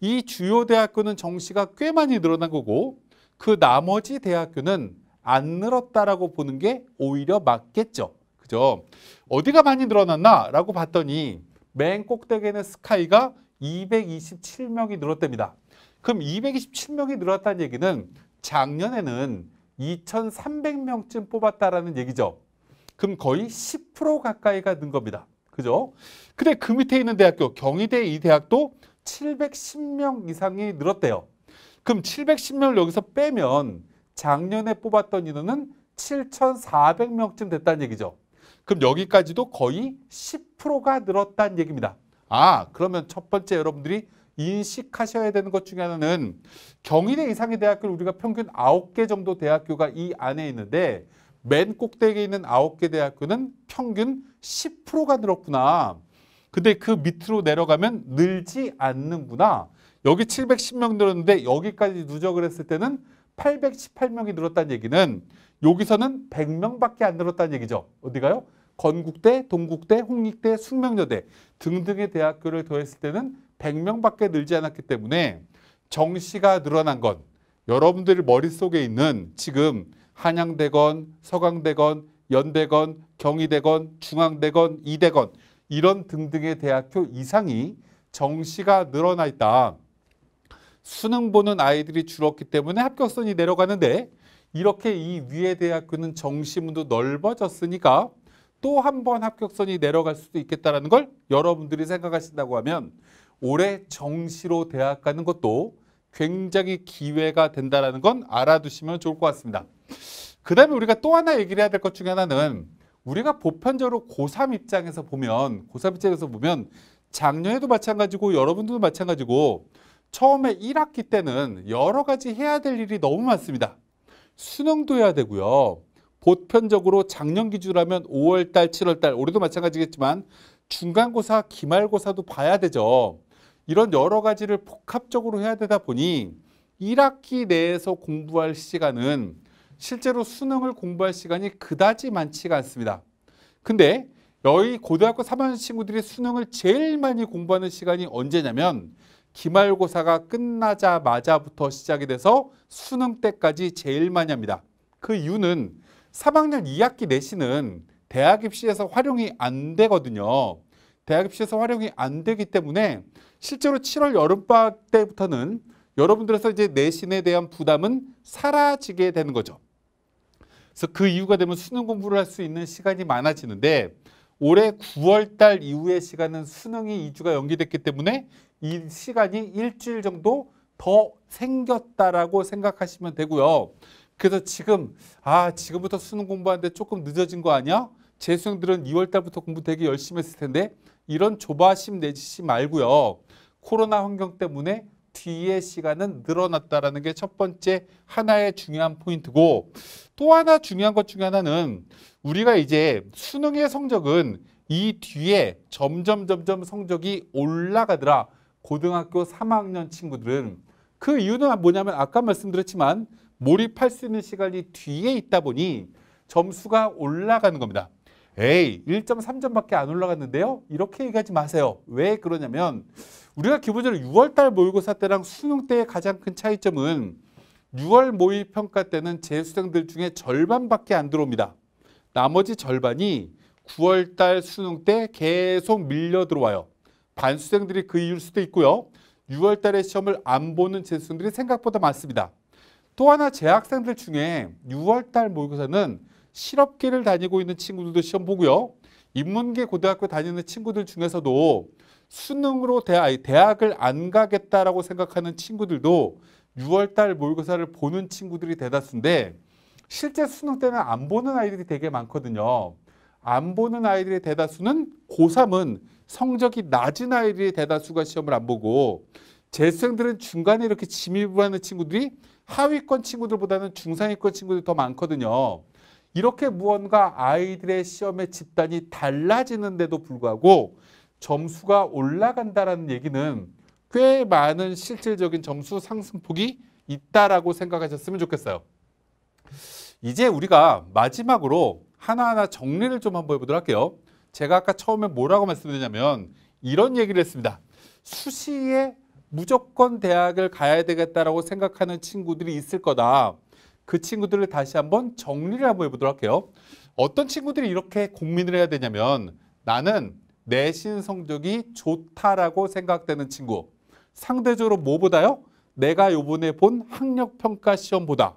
이 주요 대학교는 정시가 꽤 많이 늘어난 거고 그 나머지 대학교는 안 늘었다라고 보는 게 오히려 맞겠죠. 그죠? 어디가 많이 늘어났나라고 봤더니 맨 꼭대기에는 스카이가 227명이 늘었답니다. 그럼 227명이 늘었다는 얘기는 작년에는 2,300명쯤 뽑았다라는 얘기죠. 그럼 거의 10% 가까이가 는 겁니다. 그죠? 근데 그 밑에 있는 대학교 경희대 이 대학도 710명 이상이 늘었대요. 그럼 710명을 여기서 빼면 작년에 뽑았던 인원은 7,400명쯤 됐다는 얘기죠. 그럼 여기까지도 거의 10%가 늘었다는 얘기입니다. 아, 그러면 첫 번째 여러분들이 인식하셔야 되는 것 중에 하나는 경희대 이상의 대학교를 우리가 평균 9개 정도 대학교가 이 안에 있는데 맨 꼭대기에 있는 아홉 개 대학교는 평균 10%가 늘었구나. 근데 그 밑으로 내려가면 늘지 않는구나. 여기 710명 늘었는데 여기까지 누적을 했을 때는 818명이 늘었다는 얘기는 여기서는 100명밖에 안 늘었다는 얘기죠. 어디 가요? 건국대, 동국대, 홍익대, 숙명여대 등등의 대학교를 더했을 때는 100명밖에 늘지 않았기 때문에 정시가 늘어난 건 여러분들 머릿속에 있는 지금 한양대건, 서강대건, 연대건, 경희대건, 중앙대건, 이대건 이런 등등의 대학교 이상이 정시가 늘어나 있다. 수능 보는 아이들이 줄었기 때문에 합격선이 내려가는데 이렇게 이 위의 대학교는 정시문도 넓어졌으니까 또 한 번 합격선이 내려갈 수도 있겠다라는 걸 여러분들이 생각하신다고 하면 올해 정시로 대학 가는 것도 굉장히 기회가 된다라는 건 알아두시면 좋을 것 같습니다. 그다음에 우리가 또 하나 얘기를 해야 될 것 중에 하나는 우리가 보편적으로 고3 입장에서 보면 고3 입장에서 보면 작년에도 마찬가지고 여러분들도 마찬가지고 처음에 1학기 때는 여러 가지 해야 될 일이 너무 많습니다. 수능도 해야 되고요. 보편적으로 작년 기준으로하면 5월달, 7월달, 올해도 마찬가지겠지만 중간고사, 기말고사도 봐야 되죠. 이런 여러 가지를 복합적으로 해야 되다 보니 1학기 내에서 공부할 시간은 실제로 수능을 공부할 시간이 그다지 많지가 않습니다. 근데 너희 고등학교 3학년 친구들이 수능을 제일 많이 공부하는 시간이 언제냐면 기말고사가 끝나자마자부터 시작이 돼서 수능 때까지 제일 많이 합니다. 그 이유는 3학년 2학기 내신은 대학 입시에서 활용이 안 되거든요. 대학 입시에서 활용이 안 되기 때문에 실제로 7월 여름방학 때부터는 여러분들에서 이제 내신에 대한 부담은 사라지게 되는 거죠. 그래서 그 이유가 되면 수능 공부를 할 수 있는 시간이 많아지는데 올해 9월 달 이후의 시간은 수능이 2주가 연기됐기 때문에 이 시간이 일주일 정도 더 생겼다라고 생각하시면 되고요. 그래서 지금 아 지금부터 수능 공부하는데 조금 늦어진 거 아니야? 재수생들은 2월 달부터 공부 되게 열심히 했을 텐데 이런 조바심 내지 말고요. 코로나 환경 때문에 뒤에 시간은 늘어났다라는 게 첫 번째 하나의 중요한 포인트고 또 하나 중요한 것 중에 하나는 우리가 이제 수능의 성적은 이 뒤에 점점 점점 성적이 올라가더라. 고등학교 3학년 친구들은 그 이유는 뭐냐면 아까 말씀드렸지만 몰입할 수 있는 시간이 뒤에 있다 보니 점수가 올라가는 겁니다. 에이 1.3점밖에 안 올라갔는데요. 이렇게 얘기하지 마세요. 왜 그러냐면 우리가 기본적으로 6월달 모의고사 때랑 수능 때의 가장 큰 차이점은 6월 모의평가 때는 재수생들 중에 절반밖에 안 들어옵니다. 나머지 절반이 9월달 수능 때 계속 밀려 들어와요. 반수생들이 그 이유일 수도 있고요. 6월달에 시험을 안 보는 재수생들이 생각보다 많습니다. 또 하나 재학생들 중에 6월달 모의고사는 실업계를 다니고 있는 친구들도 시험 보고요. 인문계 고등학교 다니는 친구들 중에서도 수능으로 대학, 대학을 안 가겠다라고 생각하는 친구들도 6월달 모의고사를 보는 친구들이 대다수인데 실제 수능 때는 안 보는 아이들이 되게 많거든요. 안 보는 아이들의 대다수는 고3은 성적이 낮은 아이들이 대다수가 시험을 안 보고 재수생들은 중간에 이렇게 진부하는 친구들이 하위권 친구들보다는 중상위권 친구들이 더 많거든요. 이렇게 무언가 아이들의 시험의 집단이 달라지는데도 불구하고 점수가 올라간다라는 얘기는 꽤 많은 실질적인 점수 상승폭이 있다라고 생각하셨으면 좋겠어요. 이제 우리가 마지막으로 하나하나 정리를 좀 한번 해보도록 할게요. 제가 아까 처음에 뭐라고 말씀드렸냐면 이런 얘기를 했습니다. 수시에 무조건 대학을 가야 되겠다라고 생각하는 친구들이 있을 거다. 그 친구들을 다시 한번 정리를 한번 해보도록 할게요. 어떤 친구들이 이렇게 고민을 해야 되냐면 나는 내신 성적이 좋다라고 생각되는 친구. 상대적으로 뭐보다요? 내가 요번에 본 학력평가 시험보다.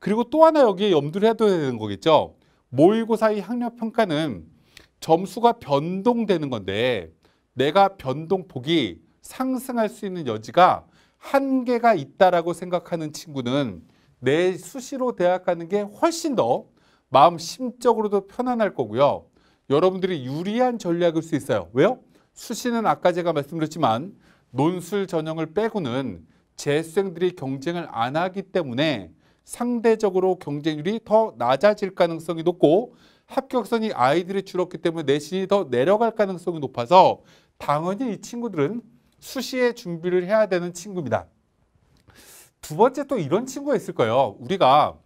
그리고 또 하나 여기에 염두를 해둬야 되는 거겠죠. 모의고사의 학력평가는 점수가 변동되는 건데 내가 변동폭이 상승할 수 있는 여지가 한계가 있다라고 생각하는 친구는 내 수시로 대학 가는 게 훨씬 더 마음 심적으로도 편안할 거고요. 여러분들이 유리한 전략일 수 있어요. 왜요? 수시는 아까 제가 말씀드렸지만 논술 전형을 빼고는 재수생들이 경쟁을 안 하기 때문에 상대적으로 경쟁률이 더 낮아질 가능성이 높고 합격선이 아이들이 줄었기 때문에 내신이 더 내려갈 가능성이 높아서 당연히 이 친구들은 수시에 준비를 해야 되는 친구입니다. 두 번째 또 이런 친구가 있을 거예요. 우리가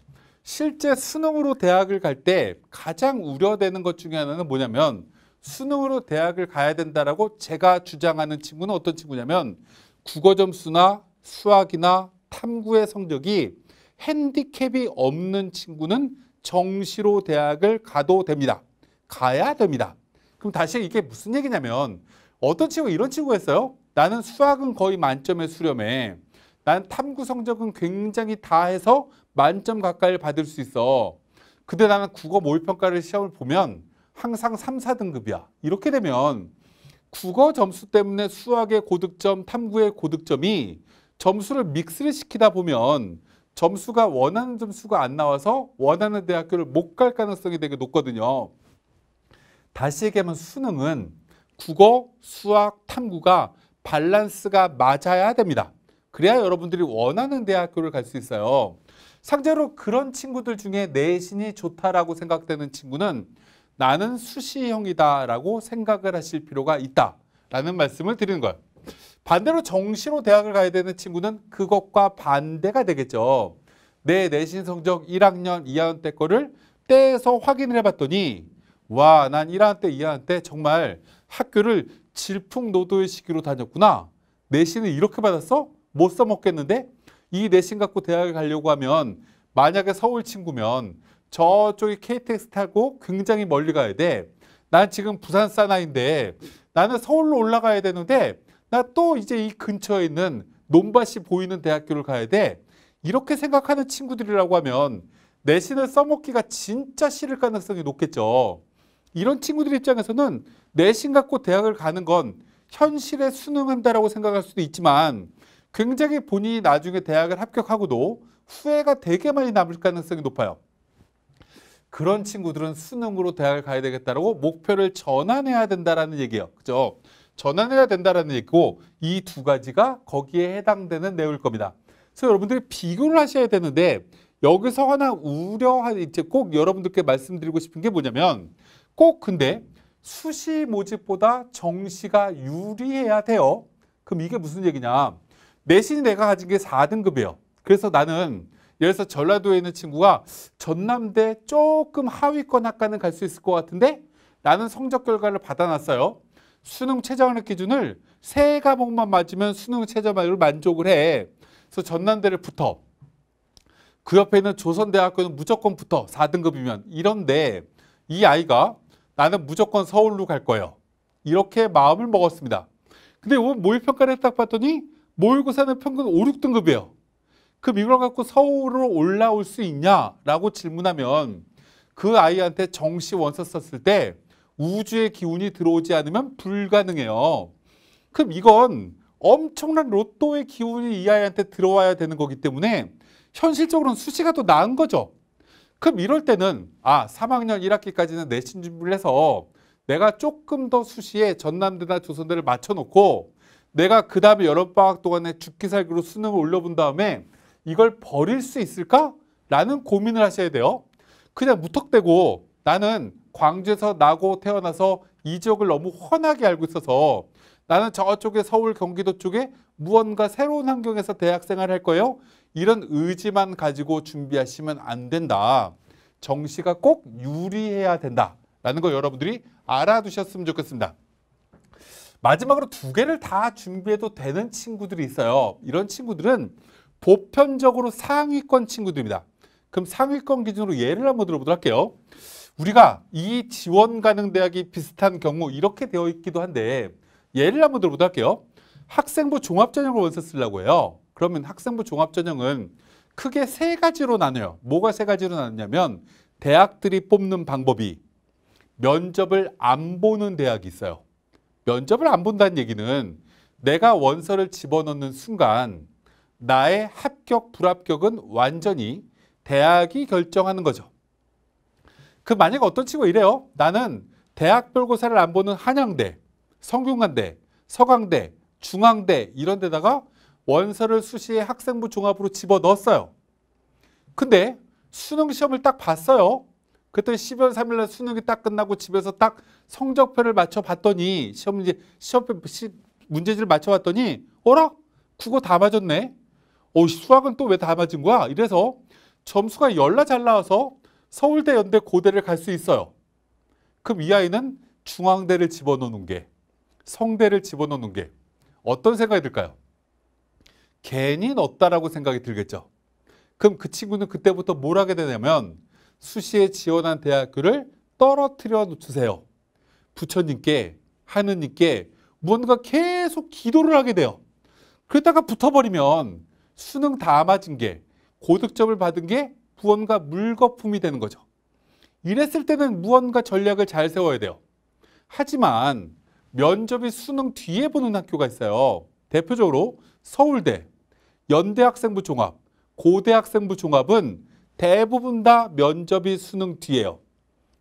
실제 수능으로 대학을 갈 때 가장 우려되는 것 중에 하나는 뭐냐면 수능으로 대학을 가야 된다라고 제가 주장하는 친구는 어떤 친구냐면 국어 점수나 수학이나 탐구의 성적이 핸디캡이 없는 친구는 정시로 대학을 가도 됩니다. 가야 됩니다. 그럼 다시 이게 무슨 얘기냐면 어떤 친구 가 이런 친구였어요. 가 나는 수학은 거의 만점에 수렴해. 난 탐구 성적은 굉장히 다 해서 만점 가까이 받을 수 있어. 근데 나는 국어 모의평가를 시험을 보면 항상 3, 4등급이야. 이렇게 되면 국어 점수 때문에 수학의 고득점, 탐구의 고득점이 점수를 믹스를 시키다 보면 점수가 원하는 점수가 안 나와서 원하는 대학교를 못 갈 가능성이 되게 높거든요. 다시 얘기하면 수능은 국어, 수학, 탐구가 밸런스가 맞아야 됩니다. 그래야 여러분들이 원하는 대학교를 갈 수 있어요. 상대로 그런 친구들 중에 내신이 좋다라고 생각되는 친구는 나는 수시형이다라고 생각을 하실 필요가 있다라는 말씀을 드리는 거예요. 반대로 정시로 대학을 가야 되는 친구는 그것과 반대가 되겠죠. 내 내신 성적 1학년, 2학년 때 거를 떼서 확인을 해봤더니 와, 난 1학년 때, 2학년 때 정말 학교를 질풍노도의 시기로 다녔구나. 내신을 이렇게 받았어? 못 써먹겠는데? 이 내신 갖고 대학을 가려고 하면 만약에 서울 친구면 저쪽에 KTX 타고 굉장히 멀리 가야 돼. 난 지금 부산 사나인데 나는 서울로 올라가야 되는데 나 또 이제 이 근처에 있는 논밭이 보이는 대학교를 가야 돼. 이렇게 생각하는 친구들이라고 하면 내신을 써먹기가 진짜 싫을 가능성이 높겠죠. 이런 친구들 입장에서는 내신 갖고 대학을 가는 건 현실에 순응한다라고 생각할 수도 있지만 굉장히 본인이 나중에 대학을 합격하고도 후회가 되게 많이 남을 가능성이 높아요. 그런 친구들은 수능으로 대학을 가야 되겠다라고 목표를 전환해야 된다라는 얘기예요. 그죠? 전환해야 된다라는 얘기고 이 두 가지가 거기에 해당되는 내용일 겁니다. 그래서 여러분들이 비교를 하셔야 되는데 여기서 하나 우려한 이제 꼭 여러분들께 말씀드리고 싶은 게 뭐냐면 꼭 근데 수시 모집보다 정시가 유리해야 돼요. 그럼 이게 무슨 얘기냐? 내신이 내가 가진 게 4등급이에요. 그래서 나는 예를 들어서 전라도에 있는 친구가 전남대 조금 하위권 학과는 갈 수 있을 것 같은데 나는 성적 결과를 받아놨어요. 수능 최저학력 기준을 세 과목만 맞으면 수능 최저학력을 만족을 해. 그래서 전남대를 붙어. 그 옆에 있는 조선대학교는 무조건 붙어. 4등급이면. 이런데 이 아이가 나는 무조건 서울로 갈 거예요. 이렇게 마음을 먹었습니다. 근데 오 뭐 모의평가를 딱 봤더니 모의고사는 평균 5, 6등급이에요. 그럼 이걸 갖고 서울로 올라올 수 있냐라고 질문하면 그 아이한테 정시 원서 썼을 때 우주의 기운이 들어오지 않으면 불가능해요. 그럼 이건 엄청난 로또의 기운이 이 아이한테 들어와야 되는 거기 때문에 현실적으로는 수시가 더 나은 거죠. 그럼 이럴 때는 아 3학년 1학기까지는 내신 준비를 해서 내가 조금 더 수시에 전남대나 조선대를 맞춰놓고 내가 그 다음에 여러 방학 동안에 죽기 살기로 수능을 올려본 다음에 이걸 버릴 수 있을까? 라는 고민을 하셔야 돼요. 그냥 무턱대고 나는 광주에서 나고 태어나서 이 지역을 너무 훤하게 알고 있어서 나는 저쪽에 서울 경기도 쪽에 무언가 새로운 환경에서 대학 생활을 할 거예요. 이런 의지만 가지고 준비하시면 안 된다. 정시가 꼭 유리해야 된다라는 거 여러분들이 알아두셨으면 좋겠습니다. 마지막으로 두 개를 다 준비해도 되는 친구들이 있어요. 이런 친구들은 보편적으로 상위권 친구들입니다. 그럼 상위권 기준으로 예를 한번 들어보도록 할게요. 우리가 이 지원 가능 대학이 비슷한 경우 이렇게 되어 있기도 한데 예를 한번 들어보도록 할게요. 학생부 종합전형을 원서 쓰려고 해요. 그러면 학생부 종합전형은 크게 세 가지로 나눠요. 뭐가 세 가지로 나누냐면 대학들이 뽑는 방법이 면접을 안 보는 대학이 있어요. 면접을 안 본다는 얘기는 내가 원서를 집어넣는 순간 나의 합격, 불합격은 완전히 대학이 결정하는 거죠. 그 만약에 어떤 친구가 이래요. 나는 대학별고사를 안 보는 한양대, 성균관대, 서강대, 중앙대 이런 데다가 원서를 수시에 학생부 종합으로 집어넣었어요. 근데 수능 시험을 딱 봤어요. 그때 12월 3일 날 수능이 딱 끝나고 집에서 딱 성적표를 맞춰 봤더니 시험 이제 시험표 문제지를 맞춰 봤더니 어라? 국어 다 맞았네. 어, 수학은 또 왜 다 맞은 거야? 이래서 점수가 열나 잘 나와서 서울대, 연대, 고대를 갈 수 있어요. 그럼 이 아이는 중앙대를 집어넣는 게, 성대를 집어넣는 게 어떤 생각이 들까요? 괜히 넣었다라고 생각이 들겠죠. 그럼 그 친구는 그때부터 뭘 하게 되냐면 수시에 지원한 대학교를 떨어뜨려 주세요. 부처님께 하느님께 무언가 계속 기도를 하게 돼요. 그러다가 붙어버리면 수능 다 맞은 게 고득점을 받은 게 무언가 물거품이 되는 거죠. 이랬을 때는 무언가 전략을 잘 세워야 돼요. 하지만 면접이 수능 뒤에 보는 학교가 있어요. 대표적으로 서울대, 연대학생부 종합, 고대학생부 종합은 대부분 다 면접이 수능 뒤에요.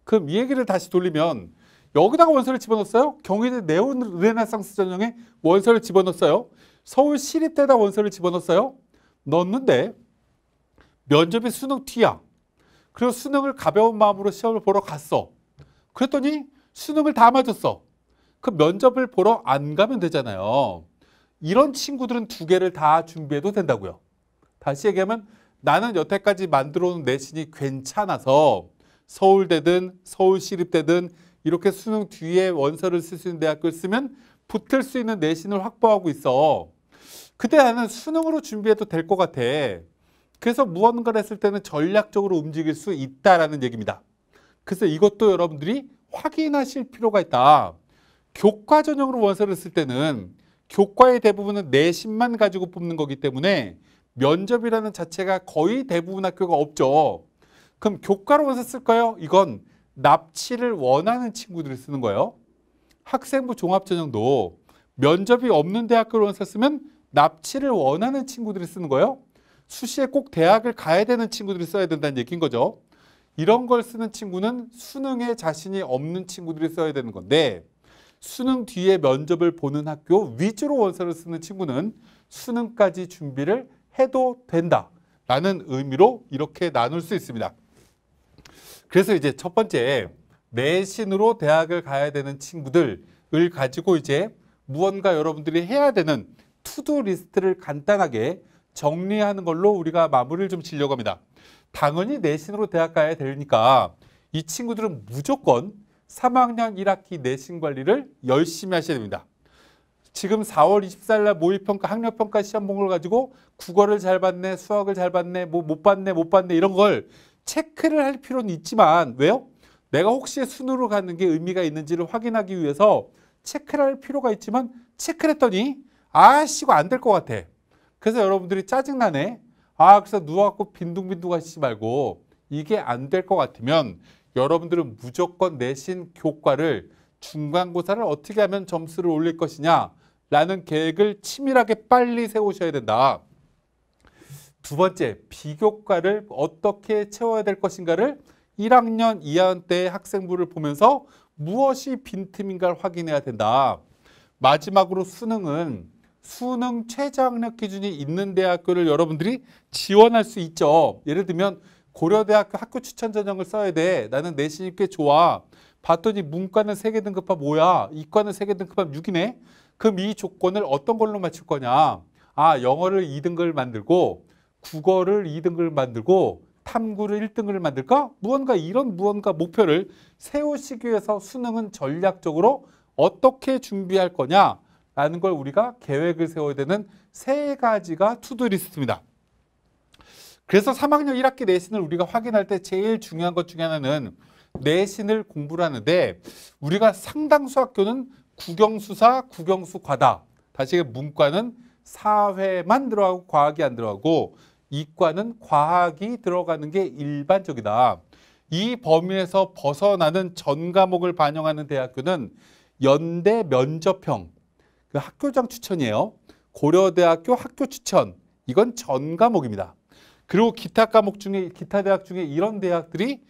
그럼 이 얘기를 다시 돌리면 여기다가 원서를 집어넣었어요. 경희대 네오 르네상스 전형에 원서를 집어넣었어요. 서울 시립대다 원서를 집어넣었어요. 넣었는데 면접이 수능 뒤야. 그리고 수능을 가벼운 마음으로 시험을 보러 갔어. 그랬더니 수능을 다 맞았어. 그 면접을 보러 안 가면 되잖아요. 이런 친구들은 두 개를 다 준비해도 된다고요. 다시 얘기하면 나는 여태까지 만들어 놓은 내신이 괜찮아서 서울대든 서울시립대든 이렇게 수능 뒤에 원서를 쓸 수 있는 대학교를 쓰면 붙을 수 있는 내신을 확보하고 있어. 그때 나는 수능으로 준비해도 될 것 같아. 그래서 무언가를 했을 때는 전략적으로 움직일 수 있다라는 얘기입니다. 그래서 이것도 여러분들이 확인하실 필요가 있다. 교과 전형으로 원서를 쓸 때는 교과의 대부분은 내신만 가지고 뽑는 거기 때문에 면접이라는 자체가 거의 대부분 학교가 없죠. 그럼 교과로 어디서 쓸까요? 이건 납치를 원하는 친구들이 쓰는 거예요. 학생부 종합전형도 면접이 없는 대학교로 어디서 쓰면 납치를 원하는 친구들이 쓰는 거예요. 수시에 꼭 대학을 가야 되는 친구들이 써야 된다는 얘기인 거죠. 이런 걸 쓰는 친구는 수능에 자신이 없는 친구들이 써야 되는 건데 수능 뒤에 면접을 보는 학교 위주로 원서를 쓰는 친구는 수능까지 준비를 해도 된다. 라는 의미로 이렇게 나눌 수 있습니다. 그래서 이제 첫 번째 내신으로 대학을 가야 되는 친구들을 가지고 이제 무언가 여러분들이 해야 되는 투두 리스트를 간단하게 정리하는 걸로 우리가 마무리를 좀 지려고 합니다. 당연히 내신으로 대학 가야 되니까 이 친구들은 무조건 3학년 1학기 내신 관리를 열심히 하셔야 됩니다. 지금 4월 24일 날 모의평가, 학력평가 시험 본 걸 가지고 국어를 잘 봤네, 수학을 잘 봤네, 뭐 못 봤네, 못 봤네 이런 걸 체크를 할 필요는 있지만 왜요? 내가 혹시 순으로 가는 게 의미가 있는지를 확인하기 위해서 체크를 할 필요가 있지만 체크를 했더니 아씨 고안 될 것 같아. 그래서 여러분들이 짜증나네. 아 그래서 누워갖고 빈둥빈둥 하시지 말고 이게 안 될 것 같으면 여러분들은 무조건 내신 교과를 중간고사를 어떻게 하면 점수를 올릴 것이냐 라는 계획을 치밀하게 빨리 세우셔야 된다. 두 번째, 비교과를 어떻게 채워야 될 것인가를 1학년 2학년 때 학생부를 보면서 무엇이 빈틈인가를 확인해야 된다. 마지막으로 수능은 수능 최저학력 기준이 있는 대학교를 여러분들이 지원할 수 있죠. 예를 들면 고려대학교 학교 추천 전형을 써야 돼. 나는 내신이 꽤 좋아. 봤더니 문과는 세개 등급합 5야. 이과는 세개 등급합 6이네. 그미 조건을 어떤 걸로 맞출 거냐. 아, 영어를 2등급을 만들고 국어를 2등급을 만들고 탐구를 1등급을 만들까? 무언가 이런 무언가 목표를 세우시기 위해서 수능은 전략적으로 어떻게 준비할 거냐라는 걸 우리가 계획을 세워야 되는 세 가지가 투두리스트입니다. 그래서 3학년 1학기 내신을 우리가 확인할 때 제일 중요한 것 중에 하나는 내신을 공부를 하는데 우리가 상당수 학교는 국영수사, 국영수과다. 다시 문과는 사회만 들어가고 과학이 안 들어가고 이과는 과학이 들어가는 게 일반적이다. 이 범위에서 벗어나는 전 과목을 반영하는 대학교는 연대 면접형, 그 학교장 추천이에요. 고려대학교 학교 추천, 이건 전 과목입니다. 그리고 기타 과목 중에, 기타 대학 중에 이런 대학들이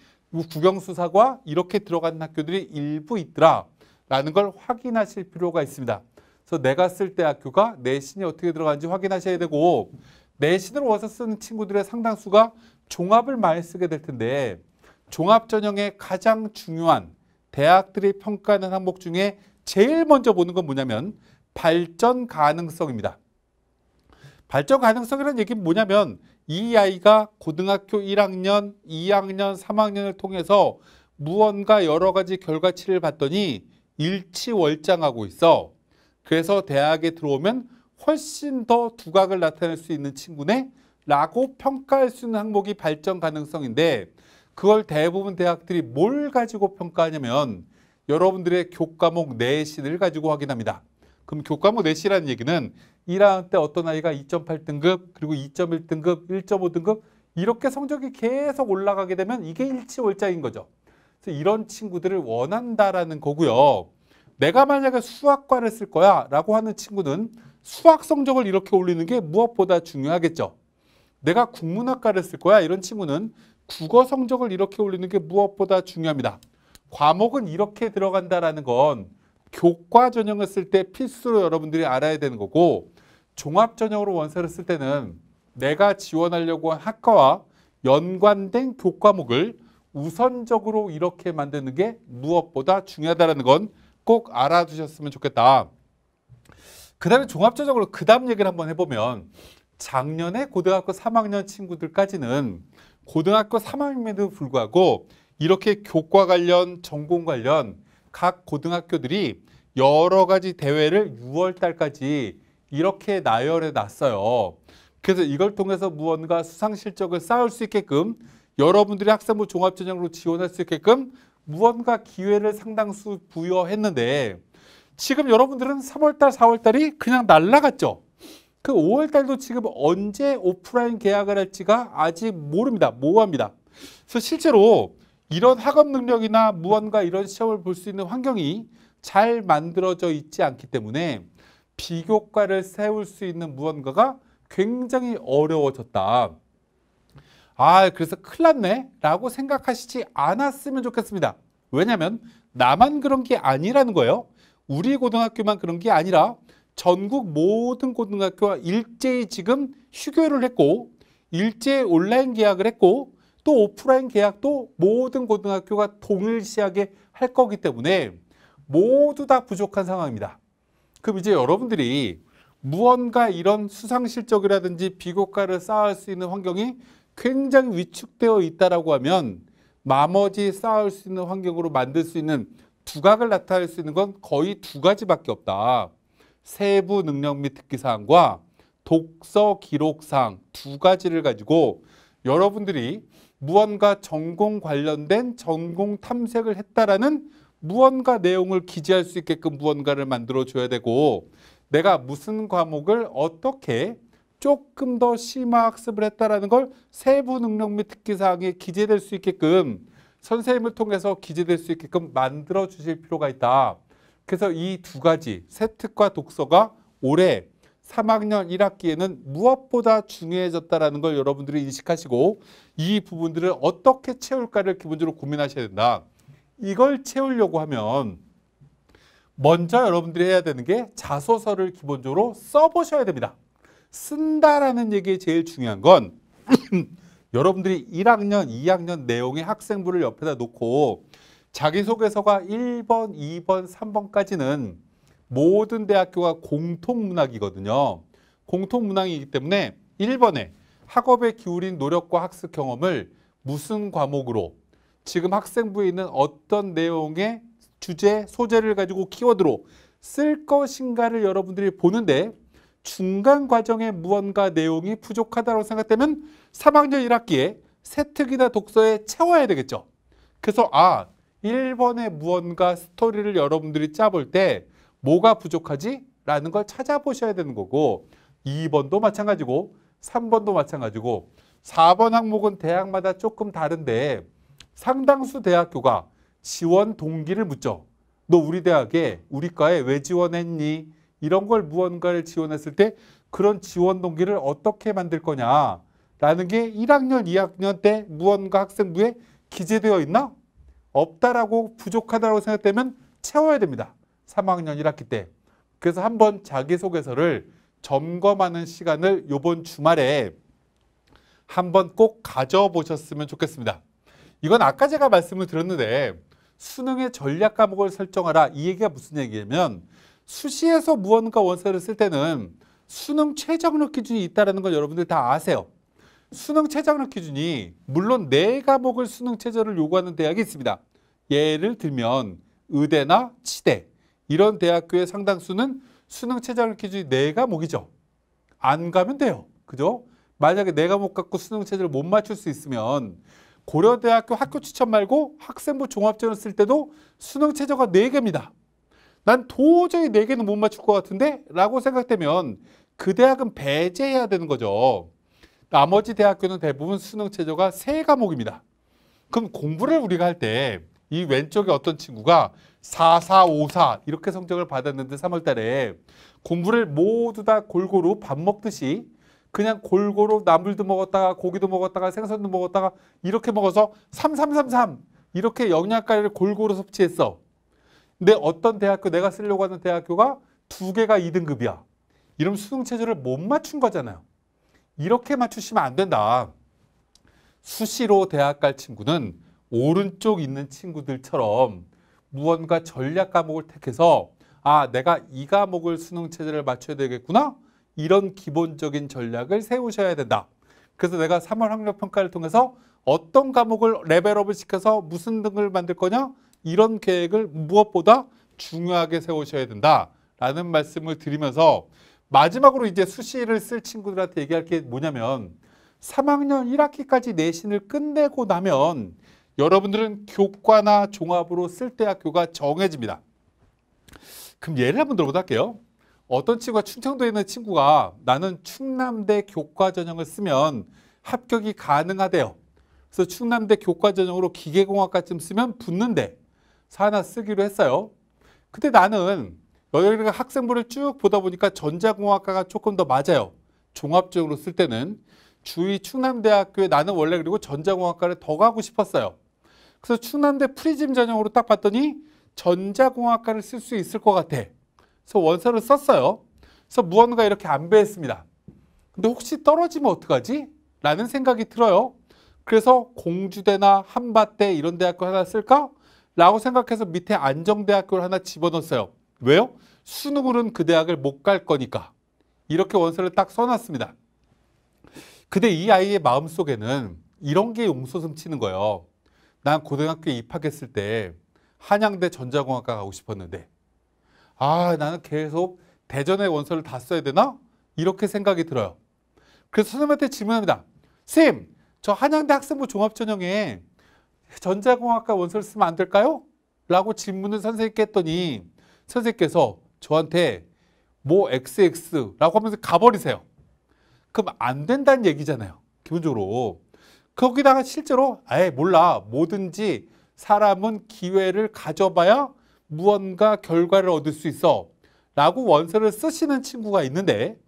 국영수사과 이렇게 들어간 학교들이 일부 있더라. 라는 걸 확인하실 필요가 있습니다. 그래서 내가 쓸대 학교가 내신이 어떻게 들어가는지 확인하셔야 되고 내신을 와서 쓰는 친구들의 상당수가 종합을 많이 쓰게 될 텐데 종합 전형의 가장 중요한 대학들이 평가하는 항목 중에 제일 먼저 보는 건 뭐냐면 발전 가능성입니다. 발전 가능성이라는 얘기는 뭐냐면 이 아이가 고등학교 1학년, 2학년, 3학년을 통해서 무언가 여러 가지 결과치를 봤더니 일치월장하고 있어. 그래서 대학에 들어오면 훨씬 더 두각을 나타낼 수 있는 친구네 라고 평가할 수 있는 항목이 발전 가능성인데 그걸 대부분 대학들이 뭘 가지고 평가하냐면 여러분들의 교과목 내신을 가지고 확인합니다. 그럼 교과목 내신이라는 얘기는 1학년 때 어떤 아이가 2.8등급 그리고 2.1등급 1.5등급 이렇게 성적이 계속 올라가게 되면 이게 일치월장인 거죠. 그래서 이런 친구들을 원한다라는 거고요. 내가 만약에 수학과를 쓸 거야 라고 하는 친구는 수학 성적을 이렇게 올리는 게 무엇보다 중요하겠죠. 내가 국문학과를 쓸 거야 이런 친구는 국어 성적을 이렇게 올리는 게 무엇보다 중요합니다. 과목은 이렇게 들어간다라는 건 교과 전형을 쓸 때 필수로 여러분들이 알아야 되는 거고 종합 전형으로 원서를 쓸 때는 내가 지원하려고 한 학과와 연관된 교과목을 우선적으로 이렇게 만드는 게 무엇보다 중요하다는 건 꼭 알아두셨으면 좋겠다. 그 다음에 종합적으로 그 다음 얘기를 한번 해보면 작년에 고등학교 3학년 친구들까지는 고등학교 3학년에도 불구하고 이렇게 교과 관련, 전공 관련 각 고등학교들이 여러 가지 대회를 6월 달까지 이렇게 나열해 놨어요. 그래서 이걸 통해서 무언가 수상 실적을 쌓을 수 있게끔 여러분들이 학생부 종합전형으로 지원할 수 있게끔 무언가 기회를 상당수 부여했는데 지금 여러분들은 3월달, 4월달이 그냥 날라갔죠. 그 5월달도 지금 언제 오프라인 계약을 할지가 아직 모릅니다. 모호합니다. 그래서 실제로 이런 학업 능력이나 무언가 이런 시험을 볼 수 있는 환경이 잘 만들어져 있지 않기 때문에 비교과를 세울 수 있는 무언가가 굉장히 어려워졌다. 아 그래서 큰일 났네 라고 생각하시지 않았으면 좋겠습니다. 왜냐면 나만 그런 게 아니라는 거예요. 우리 고등학교만 그런 게 아니라 전국 모든 고등학교와 일제히 지금 휴교를 했고 일제히 온라인 계약을 했고 또 오프라인 계약도 모든 고등학교가 동일시하게 할 거기 때문에 모두 다 부족한 상황입니다. 그럼 이제 여러분들이 무언가 이런 수상실적이라든지 비고가를 쌓을 수 있는 환경이 굉장히 위축되어 있다라고 하면 나머지 쌓을 수 있는 환경으로 만들 수 있는 두각을 나타낼 수 있는 건 거의 두 가지밖에 없다. 세부 능력 및 특기사항과 독서 기록사항 두 가지를 가지고 여러분들이 무언가 전공 관련된 전공 탐색을 했다라는 무언가 내용을 기재할 수 있게끔 무언가를 만들어 줘야 되고 내가 무슨 과목을 어떻게 조금 더 심화학습을 했다라는 걸 세부 능력 및 특기사항에 기재될 수 있게끔 선생님을 통해서 기재될 수 있게끔 만들어 주실 필요가 있다. 그래서 이 두 가지 세특과 독서가 올해 3학년 1학기에는 무엇보다 중요해졌다라는 걸 여러분들이 인식하시고 이 부분들을 어떻게 채울까를 기본적으로 고민하셔야 된다. 이걸 채우려고 하면 먼저 여러분들이 해야 되는 게 자소서를 기본적으로 써보셔야 됩니다. 쓴다라는 얘기에 제일 중요한 건 여러분들이 1학년, 2학년 내용의 학생부를 옆에다 놓고 자기소개서가 1번, 2번, 3번까지는 모든 대학교가 공통문학이거든요. 공통문학이기 때문에 1번에 학업에 기울인 노력과 학습 경험을 무슨 과목으로 지금 학생부에 있는 어떤 내용의 주제, 소재를 가지고 키워드로 쓸 것인가를 여러분들이 보는데 중간 과정에 무언가 내용이 부족하다고 생각되면 3학년 1학기에 세특이나 독서에 채워야 되겠죠. 그래서 아, 1번에 무언가 스토리를 여러분들이 짜볼 때 뭐가 부족하지? 라는 걸 찾아보셔야 되는 거고 2번도 마찬가지고 3번도 마찬가지고 4번 항목은 대학마다 조금 다른데 상당수 대학교가 지원 동기를 묻죠. 너 우리 대학에 우리 과에 왜 지원했니? 이런 걸 무언가를 지원했을 때 그런 지원 동기를 어떻게 만들 거냐라는 게 1학년, 2학년 때 무언가 학생부에 기재되어 있나? 없다라고 부족하다고 생각되면 채워야 됩니다. 3학년 1학기 때. 그래서 한번 자기소개서를 점검하는 시간을 이번 주말에 한번 꼭 가져보셨으면 좋겠습니다. 이건 아까 제가 말씀을 드렸는데 수능의 전략 과목을 설정하라 이 얘기가 무슨 얘기냐면 수시에서 무언가 원서를 쓸 때는 수능 최저학력 기준이 있다는 걸 여러분들 다 아세요. 수능 최저학력 기준이 물론 네 과목을 수능 최저를 요구하는 대학이 있습니다. 예를 들면 의대나 치대 이런 대학교의 상당수는 수능 최저학력 기준이 네 과목이죠. 안 가면 돼요. 그죠? 만약에 네 과목 갖고 수능 최저를 못 맞출 수 있으면 고려대학교 학교 추천 말고 학생부 종합전을 쓸 때도 수능 최저가 네개입니다 난 도저히 네 개는 못 맞출 것 같은데? 라고 생각되면 그 대학은 배제해야 되는 거죠. 나머지 대학교는 대부분 수능 체조가세 과목입니다. 그럼 공부를 우리가 할 때 이 왼쪽에 어떤 친구가 4454 이렇게 성적을 받았는데 3월 달에 공부를 모두 다 골고루 밥 먹듯이 그냥 골고루 나물도 먹었다가 고기도 먹었다가 생선도 먹었다가 이렇게 먹어서 3333 이렇게 영양가를 골고루 섭취했어. 근데 어떤 대학교 내가 쓰려고 하는 대학교가 두 개가 2등급이야. 이럼 수능 체제를 못 맞춘 거잖아요. 이렇게 맞추시면 안 된다. 수시로 대학 갈 친구는 오른쪽 있는 친구들처럼 무언가 전략 과목을 택해서 아 내가 이 과목을 수능 체제를 맞춰야 되겠구나 이런 기본적인 전략을 세우셔야 된다. 그래서 내가 3월 학력 평가를 통해서 어떤 과목을 레벨업을 시켜서 무슨 등을 만들 거냐 이런 계획을 무엇보다 중요하게 세우셔야 된다라는 말씀을 드리면서 마지막으로 이제 수시를 쓸 친구들한테 얘기할 게 뭐냐면 3학년 1학기까지 내신을 끝내고 나면 여러분들은 교과나 종합으로 쓸 대학교가 정해집니다. 그럼 예를 한번 들어보도록 요 어떤 친구가 충청도에 있는 친구가 나는 충남대 교과 전형을 쓰면 합격이 가능하대요. 그래서 충남대 교과 전형으로 기계공학과쯤 쓰면 붙는데 사나 쓰기로 했어요. 근데 나는 여기가 학생부를 쭉 보다 보니까 전자공학과가 조금 더 맞아요. 종합적으로 쓸 때는 주위 충남대학교에 나는 원래 그리고 전자공학과를 더 가고 싶었어요. 그래서 충남대 프리즘 전형으로 딱 봤더니 전자공학과를 쓸 수 있을 것 같아. 그래서 원서를 썼어요. 그래서 무언가 이렇게 안배했습니다. 근데 혹시 떨어지면 어떡하지? 라는 생각이 들어요. 그래서 공주대나 한밭대 이런 대학교 하나 쓸까? 라고 생각해서 밑에 안정대학교를 하나 집어넣었어요. 왜요? 수능으로는 그 대학을 못 갈 거니까. 이렇게 원서를 딱 써놨습니다. 근데 이 아이의 마음속에는 이런 게 용솟음 치는 거예요. 난 고등학교에 입학했을 때 한양대 전자공학과 가고 싶었는데 아 나는 계속 대전의 원서를 다 써야 되나? 이렇게 생각이 들어요. 그래서 선생님한테 질문합니다. 선생님 저 한양대 학생부 종합전형에 전자공학과 원서를 쓰면 안 될까요? 라고 질문을 선생님께 했더니 선생님께서 저한테 뭐 XX라고 하면서 가버리세요. 그럼 안 된다는 얘기잖아요. 기본적으로. 거기다가 실제로 아예 몰라 뭐든지 사람은 기회를 가져봐야 무언가 결과를 얻을 수 있어 라고 원서를 쓰시는 친구가 있는데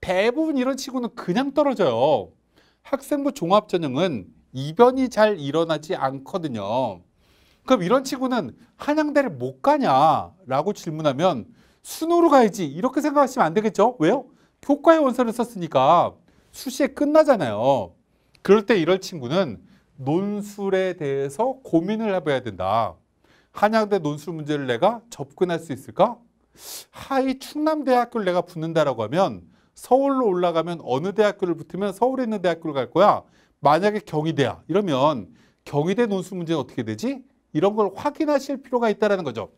대부분 이런 친구는 그냥 떨어져요. 학생부 종합전형은 이변이 잘 일어나지 않거든요. 그럼 이런 친구는 한양대를 못 가냐라고 질문하면 순으로 가야지 이렇게 생각하시면 안 되겠죠? 왜요? 교과의 원서를 썼으니까 수시에 끝나잖아요. 그럴 때 이럴 친구는 논술에 대해서 고민을 해봐야 된다. 한양대 논술 문제를 내가 접근할 수 있을까? 하이 충남대학교를 내가 붙는다라고 하면 서울로 올라가면 어느 대학교를 붙으면 서울에 있는 대학교를 갈 거야? 만약에 경희대야 이러면 경희대 논술 문제는 어떻게 되지? 이런 걸 확인하실 필요가 있다는 거죠.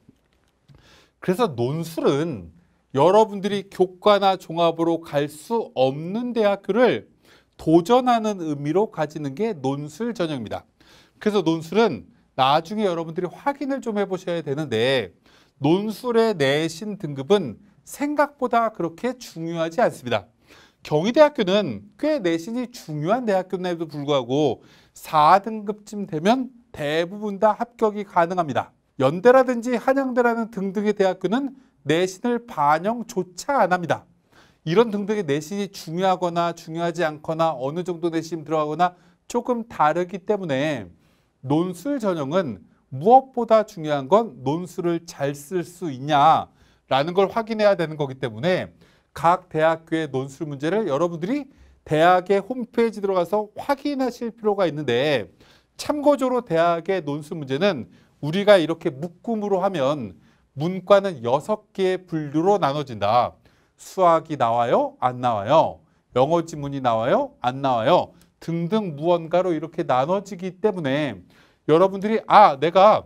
그래서 논술은 여러분들이 교과나 종합으로 갈 수 없는 대학교를 도전하는 의미로 가지는 게 논술 전형입니다. 그래서 논술은 나중에 여러분들이 확인을 좀 해보셔야 되는데 논술의 내신 등급은 생각보다 그렇게 중요하지 않습니다. 경희대학교는 꽤 내신이 중요한 대학교임에도 불구하고 4등급쯤 되면 대부분 다 합격이 가능합니다. 연대라든지 한양대라는 등등의 대학교는 내신을 반영조차 안 합니다. 이런 등등의 내신이 중요하거나 중요하지 않거나 어느 정도 내신 들어가거나 조금 다르기 때문에 논술 전형은 무엇보다 중요한 건 논술을 잘 쓸 수 있냐라는 걸 확인해야 되는 거기 때문에 각 대학교의 논술 문제를 여러분들이 대학의 홈페이지 들어가서 확인하실 필요가 있는데 참고적으로 대학의 논술 문제는 우리가 이렇게 묶음으로 하면 문과는 여섯 개의 분류로 나눠진다. 수학이 나와요? 안 나와요? 영어 지문이 나와요? 안 나와요? 등등 무언가로 이렇게 나눠지기 때문에 여러분들이 아 내가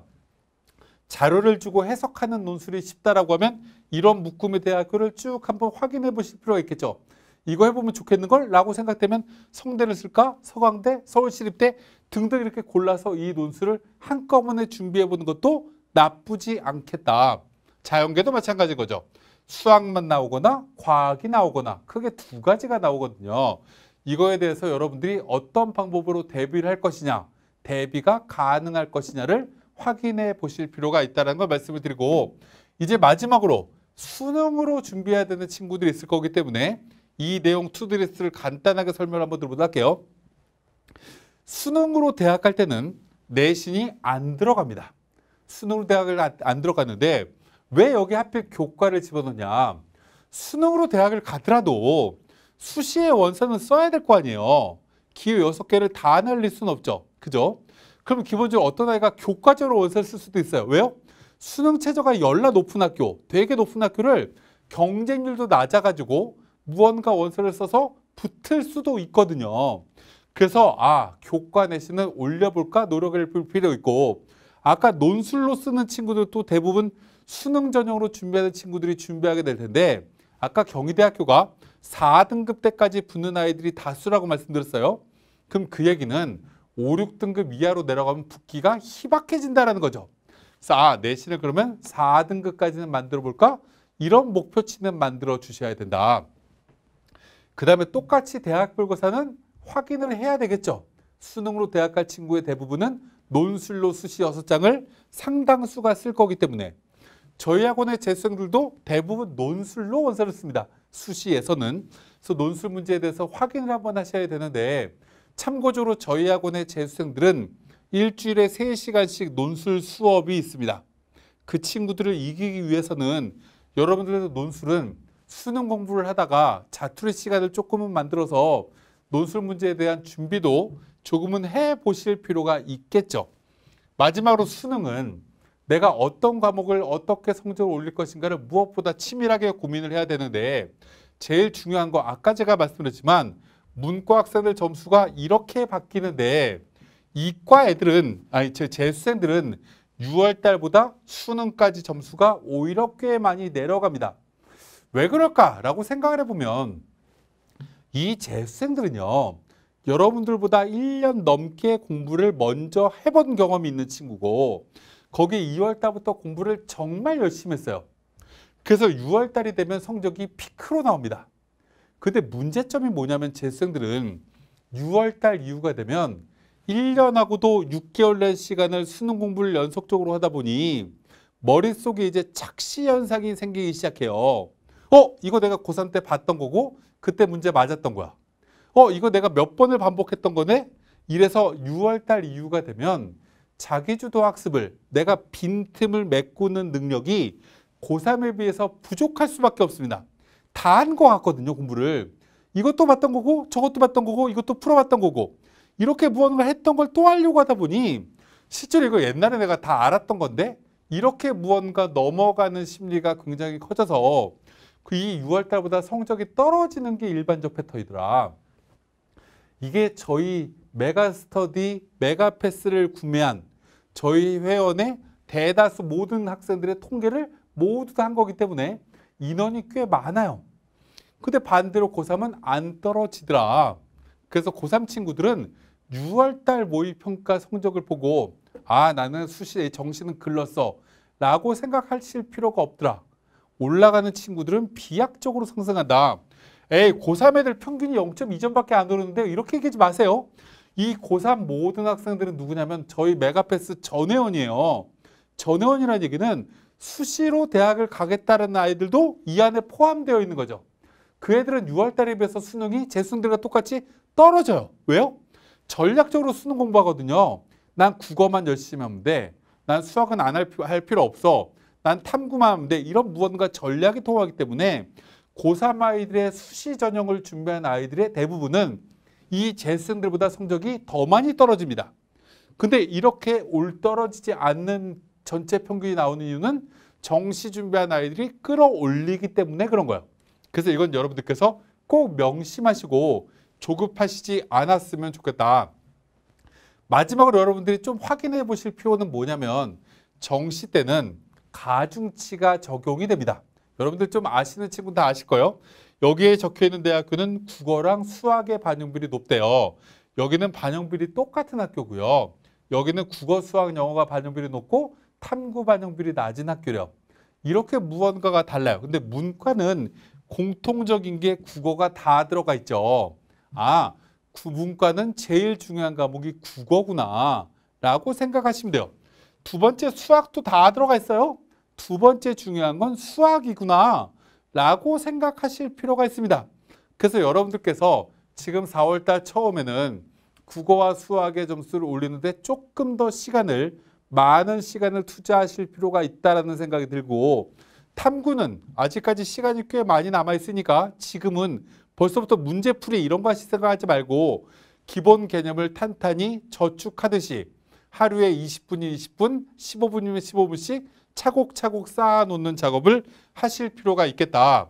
자료를 주고 해석하는 논술이 쉽다라고 하면 이런 묶음의 대학교를 쭉 한번 확인해 보실 필요가 있겠죠. 이거 해보면 좋겠는걸? 라고 생각되면 성대를 쓸까? 서강대, 서울시립대 등등 이렇게 골라서 이 논술을 한꺼번에 준비해보는 것도 나쁘지 않겠다. 자연계도 마찬가지인 거죠. 수학만 나오거나 과학이 나오거나 크게 두 가지가 나오거든요. 이거에 대해서 여러분들이 어떤 방법으로 대비를 할 것이냐, 대비가 가능할 것이냐를 확인해 보실 필요가 있다는 걸 말씀을 드리고 이제 마지막으로 수능으로 준비해야 되는 친구들이 있을 거기 때문에 이 내용 투드레스를 간단하게 설명 을 한 번 들어보도게요 수능으로 대학 갈 때는 내신이 안 들어갑니다. 수능으로 대학을 안, 들어갔는데 왜 여기 하필 교과를 집어넣냐. 수능으로 대학을 가더라도 수시의 원서는 써야 될 거 아니에요. 기호 여섯 개를다 날릴 순 없죠. 그죠? 그럼 기본적으로 어떤 아이가 교과적으로 원서를 쓸 수도 있어요. 왜요? 수능 최저가 열나 높은 학교, 되게 높은 학교를 경쟁률도 낮아가지고 무언가 원서를 써서 붙을 수도 있거든요. 그래서 아 교과 내신은 올려볼까 노력을 볼 필요 있고 아까 논술로 쓰는 친구들도 대부분 수능 전형으로 준비하는 친구들이 준비하게 될 텐데 아까 경희대학교가 4등급 때까지 붙는 아이들이 다수라고 말씀드렸어요. 그럼 그 얘기는 5, 6등급 이하로 내려가면 붙기가 희박해진다라는 거죠. 4 아, 내신을 그러면 4등급까지는 만들어 볼까? 이런 목표치는 만들어 주셔야 된다. 그 다음에 똑같이 대학별고사는 확인을 해야 되겠죠. 수능으로 대학 갈 친구의 대부분은 논술로 수시 6장을 상당수가 쓸 거기 때문에 저희 학원의 재수생들도 대부분 논술로 원서를 씁니다. 수시에서는. 그래서 논술 문제에 대해서 확인을 한번 하셔야 되는데 참고적으로 저희 학원의 재수생들은 일주일에 3시간씩 논술 수업이 있습니다. 그 친구들을 이기기 위해서는 여러분들의 논술은 수능 공부를 하다가 자투리 시간을 조금은 만들어서 논술 문제에 대한 준비도 조금은 해보실 필요가 있겠죠. 마지막으로 수능은 내가 어떤 과목을 어떻게 성적을 올릴 것인가를 무엇보다 치밀하게 고민을 해야 되는데 제일 중요한 거 아까 제가 말씀드렸지만 문과 학생들 점수가 이렇게 바뀌는데 이과 애들은 아니 제 재수생들은 6월 달보다 수능까지 점수가 오히려 꽤 많이 내려갑니다. 왜 그럴까라고 생각을 해보면 이 재수생들은요. 여러분들보다 1년 넘게 공부를 먼저 해본 경험이 있는 친구고 거기에 2월 달부터 공부를 정말 열심히 했어요. 그래서 6월 달이 되면 성적이 피크로 나옵니다. 근데 문제점이 뭐냐면 재수생들은 6월 달 이후가 되면 1년하고도 6개월의 시간을 수능 공부를 연속적으로 하다 보니 머릿속에 이제 착시 현상이 생기기 시작해요. 어? 이거 내가 고3 때 봤던 거고 그때 문제 맞았던 거야. 어? 이거 내가 몇 번을 반복했던 거네? 이래서 6월달 이후가 되면 자기주도 학습을 내가 빈틈을 메꾸는 능력이 고3에 비해서 부족할 수밖에 없습니다. 다 한 거 같거든요, 공부를. 이것도 봤던 거고 저것도 봤던 거고 이것도 풀어봤던 거고 이렇게 무언가 했던 걸 또 하려고 하다 보니 실제로 이거 옛날에 내가 다 알았던 건데 이렇게 무언가 넘어가는 심리가 굉장히 커져서 그이 6월 달보다 성적이 떨어지는 게 일반적 패턴이더라. 이게 저희 메가스터디 메가패스를 구매한 저희 회원의 대다수 모든 학생들의 통계를 모두 다 한 거기 때문에 인원이 꽤 많아요. 근데 반대로 고3은 안 떨어지더라. 그래서 고3 친구들은 6월달 모의평가 성적을 보고 아 나는 수시에 정신은 글렀어 라고 생각하실 필요가 없더라. 올라가는 친구들은 비약적으로 상승한다. 에이 고3 애들 평균이 0.2점밖에 안 오르는데 이렇게 얘기하지 마세요. 이 고3 모든 학생들은 누구냐면 저희 메가패스 전회원이에요. 전회원이라는 얘기는 수시로 대학을 가겠다는 아이들도 이 안에 포함되어 있는 거죠. 그 애들은 6월달에 비해서 수능이 재수능들과 똑같이 떨어져요. 왜요? 전략적으로 쓰는 공부하거든요. 난 국어만 열심히 하면 돼. 난 수학은 안 할 필요 없어. 난 탐구만 하면 돼. 이런 무언가 전략이 통하기 때문에 고3 아이들의 수시 전형을 준비한 아이들의 대부분은 이 재생들보다 성적이 더 많이 떨어집니다. 근데 이렇게 올 떨어지지 않는 전체 평균이 나오는 이유는 정시 준비한 아이들이 끌어올리기 때문에 그런 거예요. 그래서 이건 여러분들께서 꼭 명심하시고 조급하시지 않았으면 좋겠다. 마지막으로 여러분들이 좀 확인해 보실 필요는 뭐냐면 정시 때는 가중치가 적용이 됩니다. 여러분들 좀 아시는 친구는 다 아실 거예요. 여기에 적혀 있는 대학교는 국어랑 수학의 반영비리 높대요. 여기는 반영비리 똑같은 학교고요. 여기는 국어, 수학, 영어가 반영비리 높고 탐구 반영비리 낮은 학교래요. 이렇게 무언가가 달라요. 근데 문과는 공통적인 게 국어가 다 들어가 있죠. 아, 구분과는 제일 중요한 과목이 국어구나 라고 생각하시면 돼요. 두 번째 수학도 다 들어가 있어요. 두 번째 중요한 건 수학이구나 라고 생각하실 필요가 있습니다. 그래서 여러분들께서 지금 4월달 처음에는 국어와 수학의 점수를 올리는데 조금 더 시간을 많은 시간을 투자하실 필요가 있다라는 생각이 들고 탐구는 아직까지 시간이 꽤 많이 남아 있으니까 지금은 벌써부터 문제풀이 이런 거 생각하지 말고 기본 개념을 탄탄히 저축하듯이 하루에 20분이 20분, 15분이면 15분씩 차곡차곡 쌓아놓는 작업을 하실 필요가 있겠다.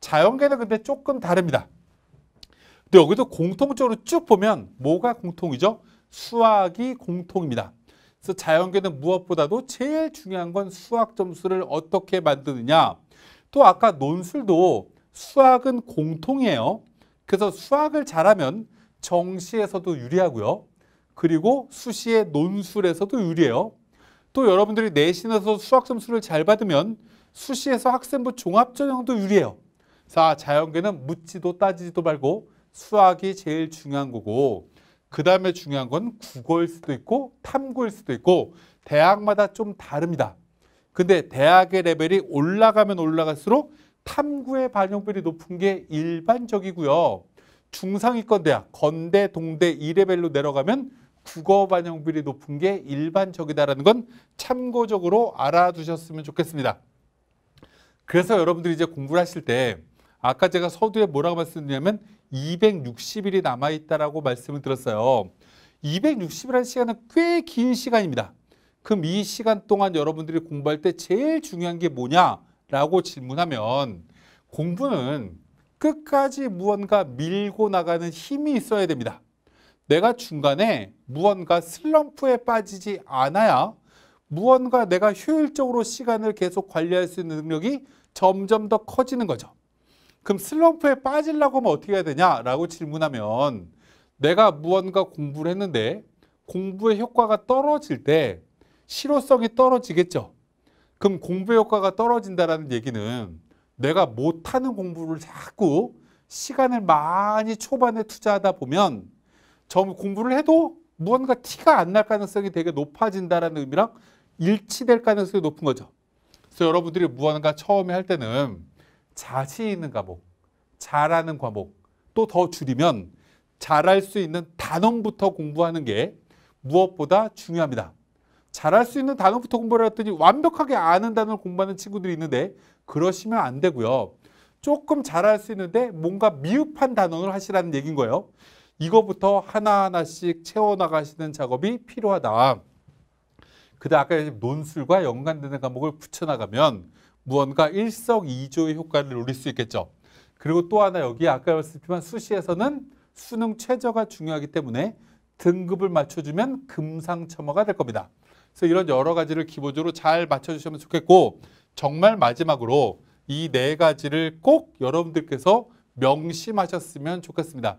자연계는 근데 조금 다릅니다. 근데 여기도 공통적으로 쭉 보면 뭐가 공통이죠? 수학이 공통입니다. 그래서 자연계는 무엇보다도 제일 중요한 건 수학 점수를 어떻게 만드느냐. 또 아까 논술도 수학은 공통이에요. 그래서 수학을 잘하면 정시에서도 유리하고요. 그리고 수시의 논술에서도 유리해요. 또 여러분들이 내신에서 수학 점수를 잘 받으면 수시에서 학생부 종합전형도 유리해요. 자, 자연계는 묻지도 따지지도 말고 수학이 제일 중요한 거고 그 다음에 중요한 건 국어일 수도 있고 탐구일 수도 있고 대학마다 좀 다릅니다. 근데 대학의 레벨이 올라가면 올라갈수록 탐구의 반영별이 높은 게 일반적이고요. 중상위권 대학, 건대, 동대 2레벨로 내려가면 국어 반영비율이 높은 게 일반적이다라는 건 참고적으로 알아두셨으면 좋겠습니다. 그래서 여러분들이 이제 공부를 하실 때 아까 제가 서두에 뭐라고 말씀드렸냐면 260일이 남아있다라고 말씀을 드렸어요. 260일이라는 시간은 꽤 긴 시간입니다. 그럼 이 시간 동안 여러분들이 공부할 때 제일 중요한 게 뭐냐? 라고 질문하면 공부는 끝까지 무언가 밀고 나가는 힘이 있어야 됩니다. 내가 중간에 무언가 슬럼프에 빠지지 않아야 무언가 내가 효율적으로 시간을 계속 관리할 수 있는 능력이 점점 더 커지는 거죠. 그럼 슬럼프에 빠지려고 하면 어떻게 해야 되냐라고 질문하면 내가 무언가 공부를 했는데 공부의 효과가 떨어질 때 실효성이 떨어지겠죠. 그럼 공부 효과가 떨어진다라는 얘기는 내가 못하는 공부를 자꾸 시간을 많이 초반에 투자하다 보면 점 공부를 해도 무언가 티가 안 날 가능성이 되게 높아진다라는 의미랑 일치될 가능성이 높은 거죠. 그래서 여러분들이 무언가 처음에 할 때는 자신 있는 과목, 잘하는 과목, 또 더 줄이면 잘할 수 있는 단원부터 공부하는 게 무엇보다 중요합니다. 잘할 수 있는 단어부터 공부를 했더니 완벽하게 아는 단어를 공부하는 친구들이 있는데 그러시면 안 되고요. 조금 잘할 수 있는데 뭔가 미흡한 단어를 하시라는 얘기인 거예요. 이거부터 하나하나씩 채워나가시는 작업이 필요하다. 그다음 아까 논술과 연관되는 과목을 붙여나가면 무언가 일석이조의 효과를 누릴 수 있겠죠. 그리고 또 하나 여기 아까 말씀드렸지만 수시에서는 수능 최저가 중요하기 때문에 등급을 맞춰주면 금상첨화가 될 겁니다. 그래서 이런 여러 가지를 기본적으로 잘 맞춰주시면 좋겠고 정말 마지막으로 이 네 가지를 꼭 여러분들께서 명심하셨으면 좋겠습니다.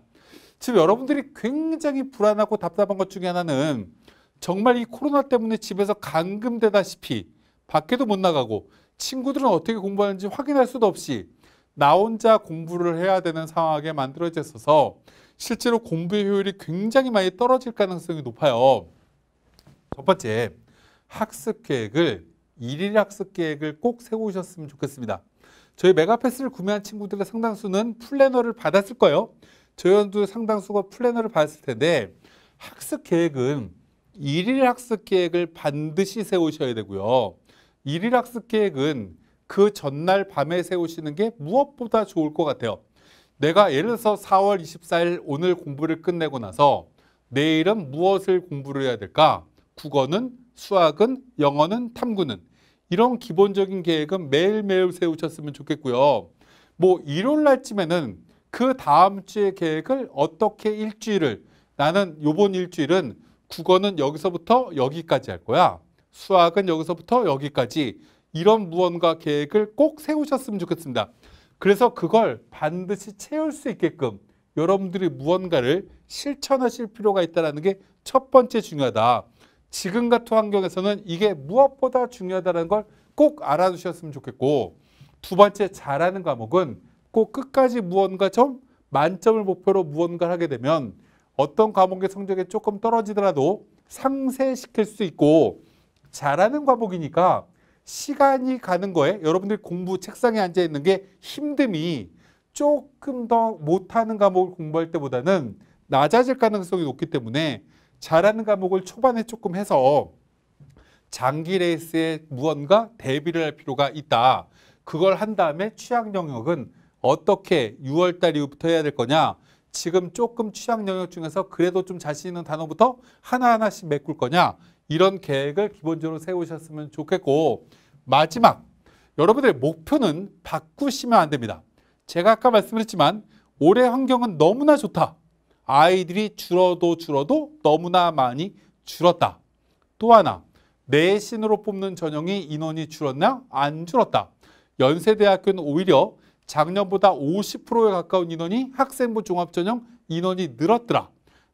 지금 여러분들이 굉장히 불안하고 답답한 것 중에 하나는 정말 이 코로나 때문에 집에서 감금되다시피 밖에도 못 나가고 친구들은 어떻게 공부하는지 확인할 수도 없이 나 혼자 공부를 해야 되는 상황에 만들어져있어서 실제로 공부의 효율이 굉장히 많이 떨어질 가능성이 높아요. 첫 번째, 학습 계획을 일일 학습 계획을 꼭 세우셨으면 좋겠습니다. 저희 메가패스를 구매한 친구들의 상당수는 플래너를 받았을 거예요. 저희도 상당수가 플래너를 받았을 텐데 학습 계획은 일일 학습 계획을 반드시 세우셔야 되고요. 일일 학습 계획은 그 전날 밤에 세우시는 게 무엇보다 좋을 것 같아요. 내가 예를 들어서 4월 24일 오늘 공부를 끝내고 나서 내일은 무엇을 공부를 해야 될까? 국어는 수학은 영어는 탐구는 이런 기본적인 계획은 매일매일 세우셨으면 좋겠고요. 뭐 일요일 날쯤에는 그 다음 주의 계획을 어떻게 일주일을 나는 요번 일주일은 국어는 여기서부터 여기까지 할 거야. 수학은 여기서부터 여기까지 이런 무언가 계획을 꼭 세우셨으면 좋겠습니다. 그래서 그걸 반드시 채울 수 있게끔 여러분들이 무언가를 실천하실 필요가 있다는 게 첫 번째 중요하다. 지금 같은 환경에서는 이게 무엇보다 중요하다는 걸 꼭 알아두셨으면 좋겠고 두 번째 잘하는 과목은 꼭 끝까지 무언가 좀 만점을 목표로 무언가를 하게 되면 어떤 과목의 성적이 조금 떨어지더라도 상쇄시킬 수 있고 잘하는 과목이니까 시간이 가는 거에 여러분들이 공부 책상에 앉아 있는 게 힘듦이 조금 더 못하는 과목을 공부할 때보다는 낮아질 가능성이 높기 때문에 잘하는 과목을 초반에 조금 해서 장기 레이스에 무언가 대비를 할 필요가 있다. 그걸 한 다음에 취약 영역은 어떻게 6월달 이후부터 해야 될 거냐. 지금 조금 취약 영역 중에서 그래도 좀 자신 있는 단어부터 하나하나씩 메꿀 거냐. 이런 계획을 기본적으로 세우셨으면 좋겠고 마지막 여러분들의 목표는 바꾸시면 안 됩니다. 제가 아까 말씀드렸지만 올해 환경은 너무나 좋다. 아이들이 줄어도 줄어도 너무나 많이 줄었다. 또 하나, 내신으로 뽑는 전형이 인원이 줄었나? 안 줄었다. 연세대학교는 오히려 작년보다 50%에 가까운 인원이 학생부 종합전형 인원이 늘었더라.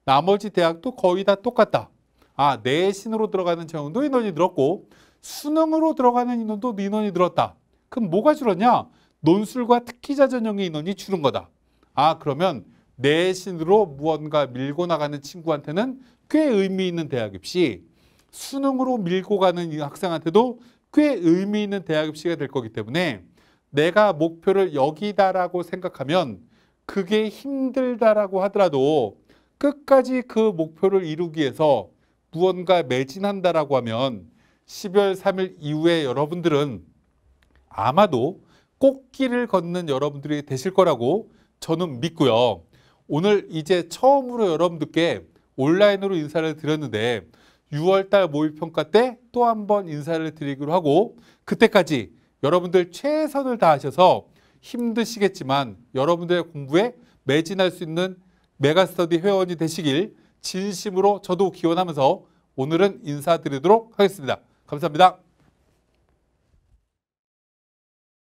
나머지 대학도 거의 다 똑같다. 아, 내신으로 들어가는 전형도 인원이 늘었고 수능으로 들어가는 인원도 인원이 늘었다. 그럼 뭐가 줄었냐? 논술과 특기자 전형의 인원이 줄은 거다. 아, 그러면 내신으로 무언가 밀고 나가는 친구한테는 꽤 의미 있는 대학 입시, 수능으로 밀고 가는 학생한테도 꽤 의미 있는 대학 입시가 될 거기 때문에 내가 목표를 여기다라고 생각하면 그게 힘들다라고 하더라도 끝까지 그 목표를 이루기 위해서 무언가 매진한다라고 하면 12월 3일 이후에 여러분들은 아마도 꽃길을 걷는 여러분들이 되실 거라고 저는 믿고요. 오늘 이제 처음으로 여러분들께 온라인으로 인사를 드렸는데 6월달 모의평가 때 또 한 번 인사를 드리기로 하고 그때까지 여러분들 최선을 다하셔서 힘드시겠지만 여러분들의 공부에 매진할 수 있는 메가스터디 회원이 되시길 진심으로 저도 기원하면서 오늘은 인사드리도록 하겠습니다. 감사합니다.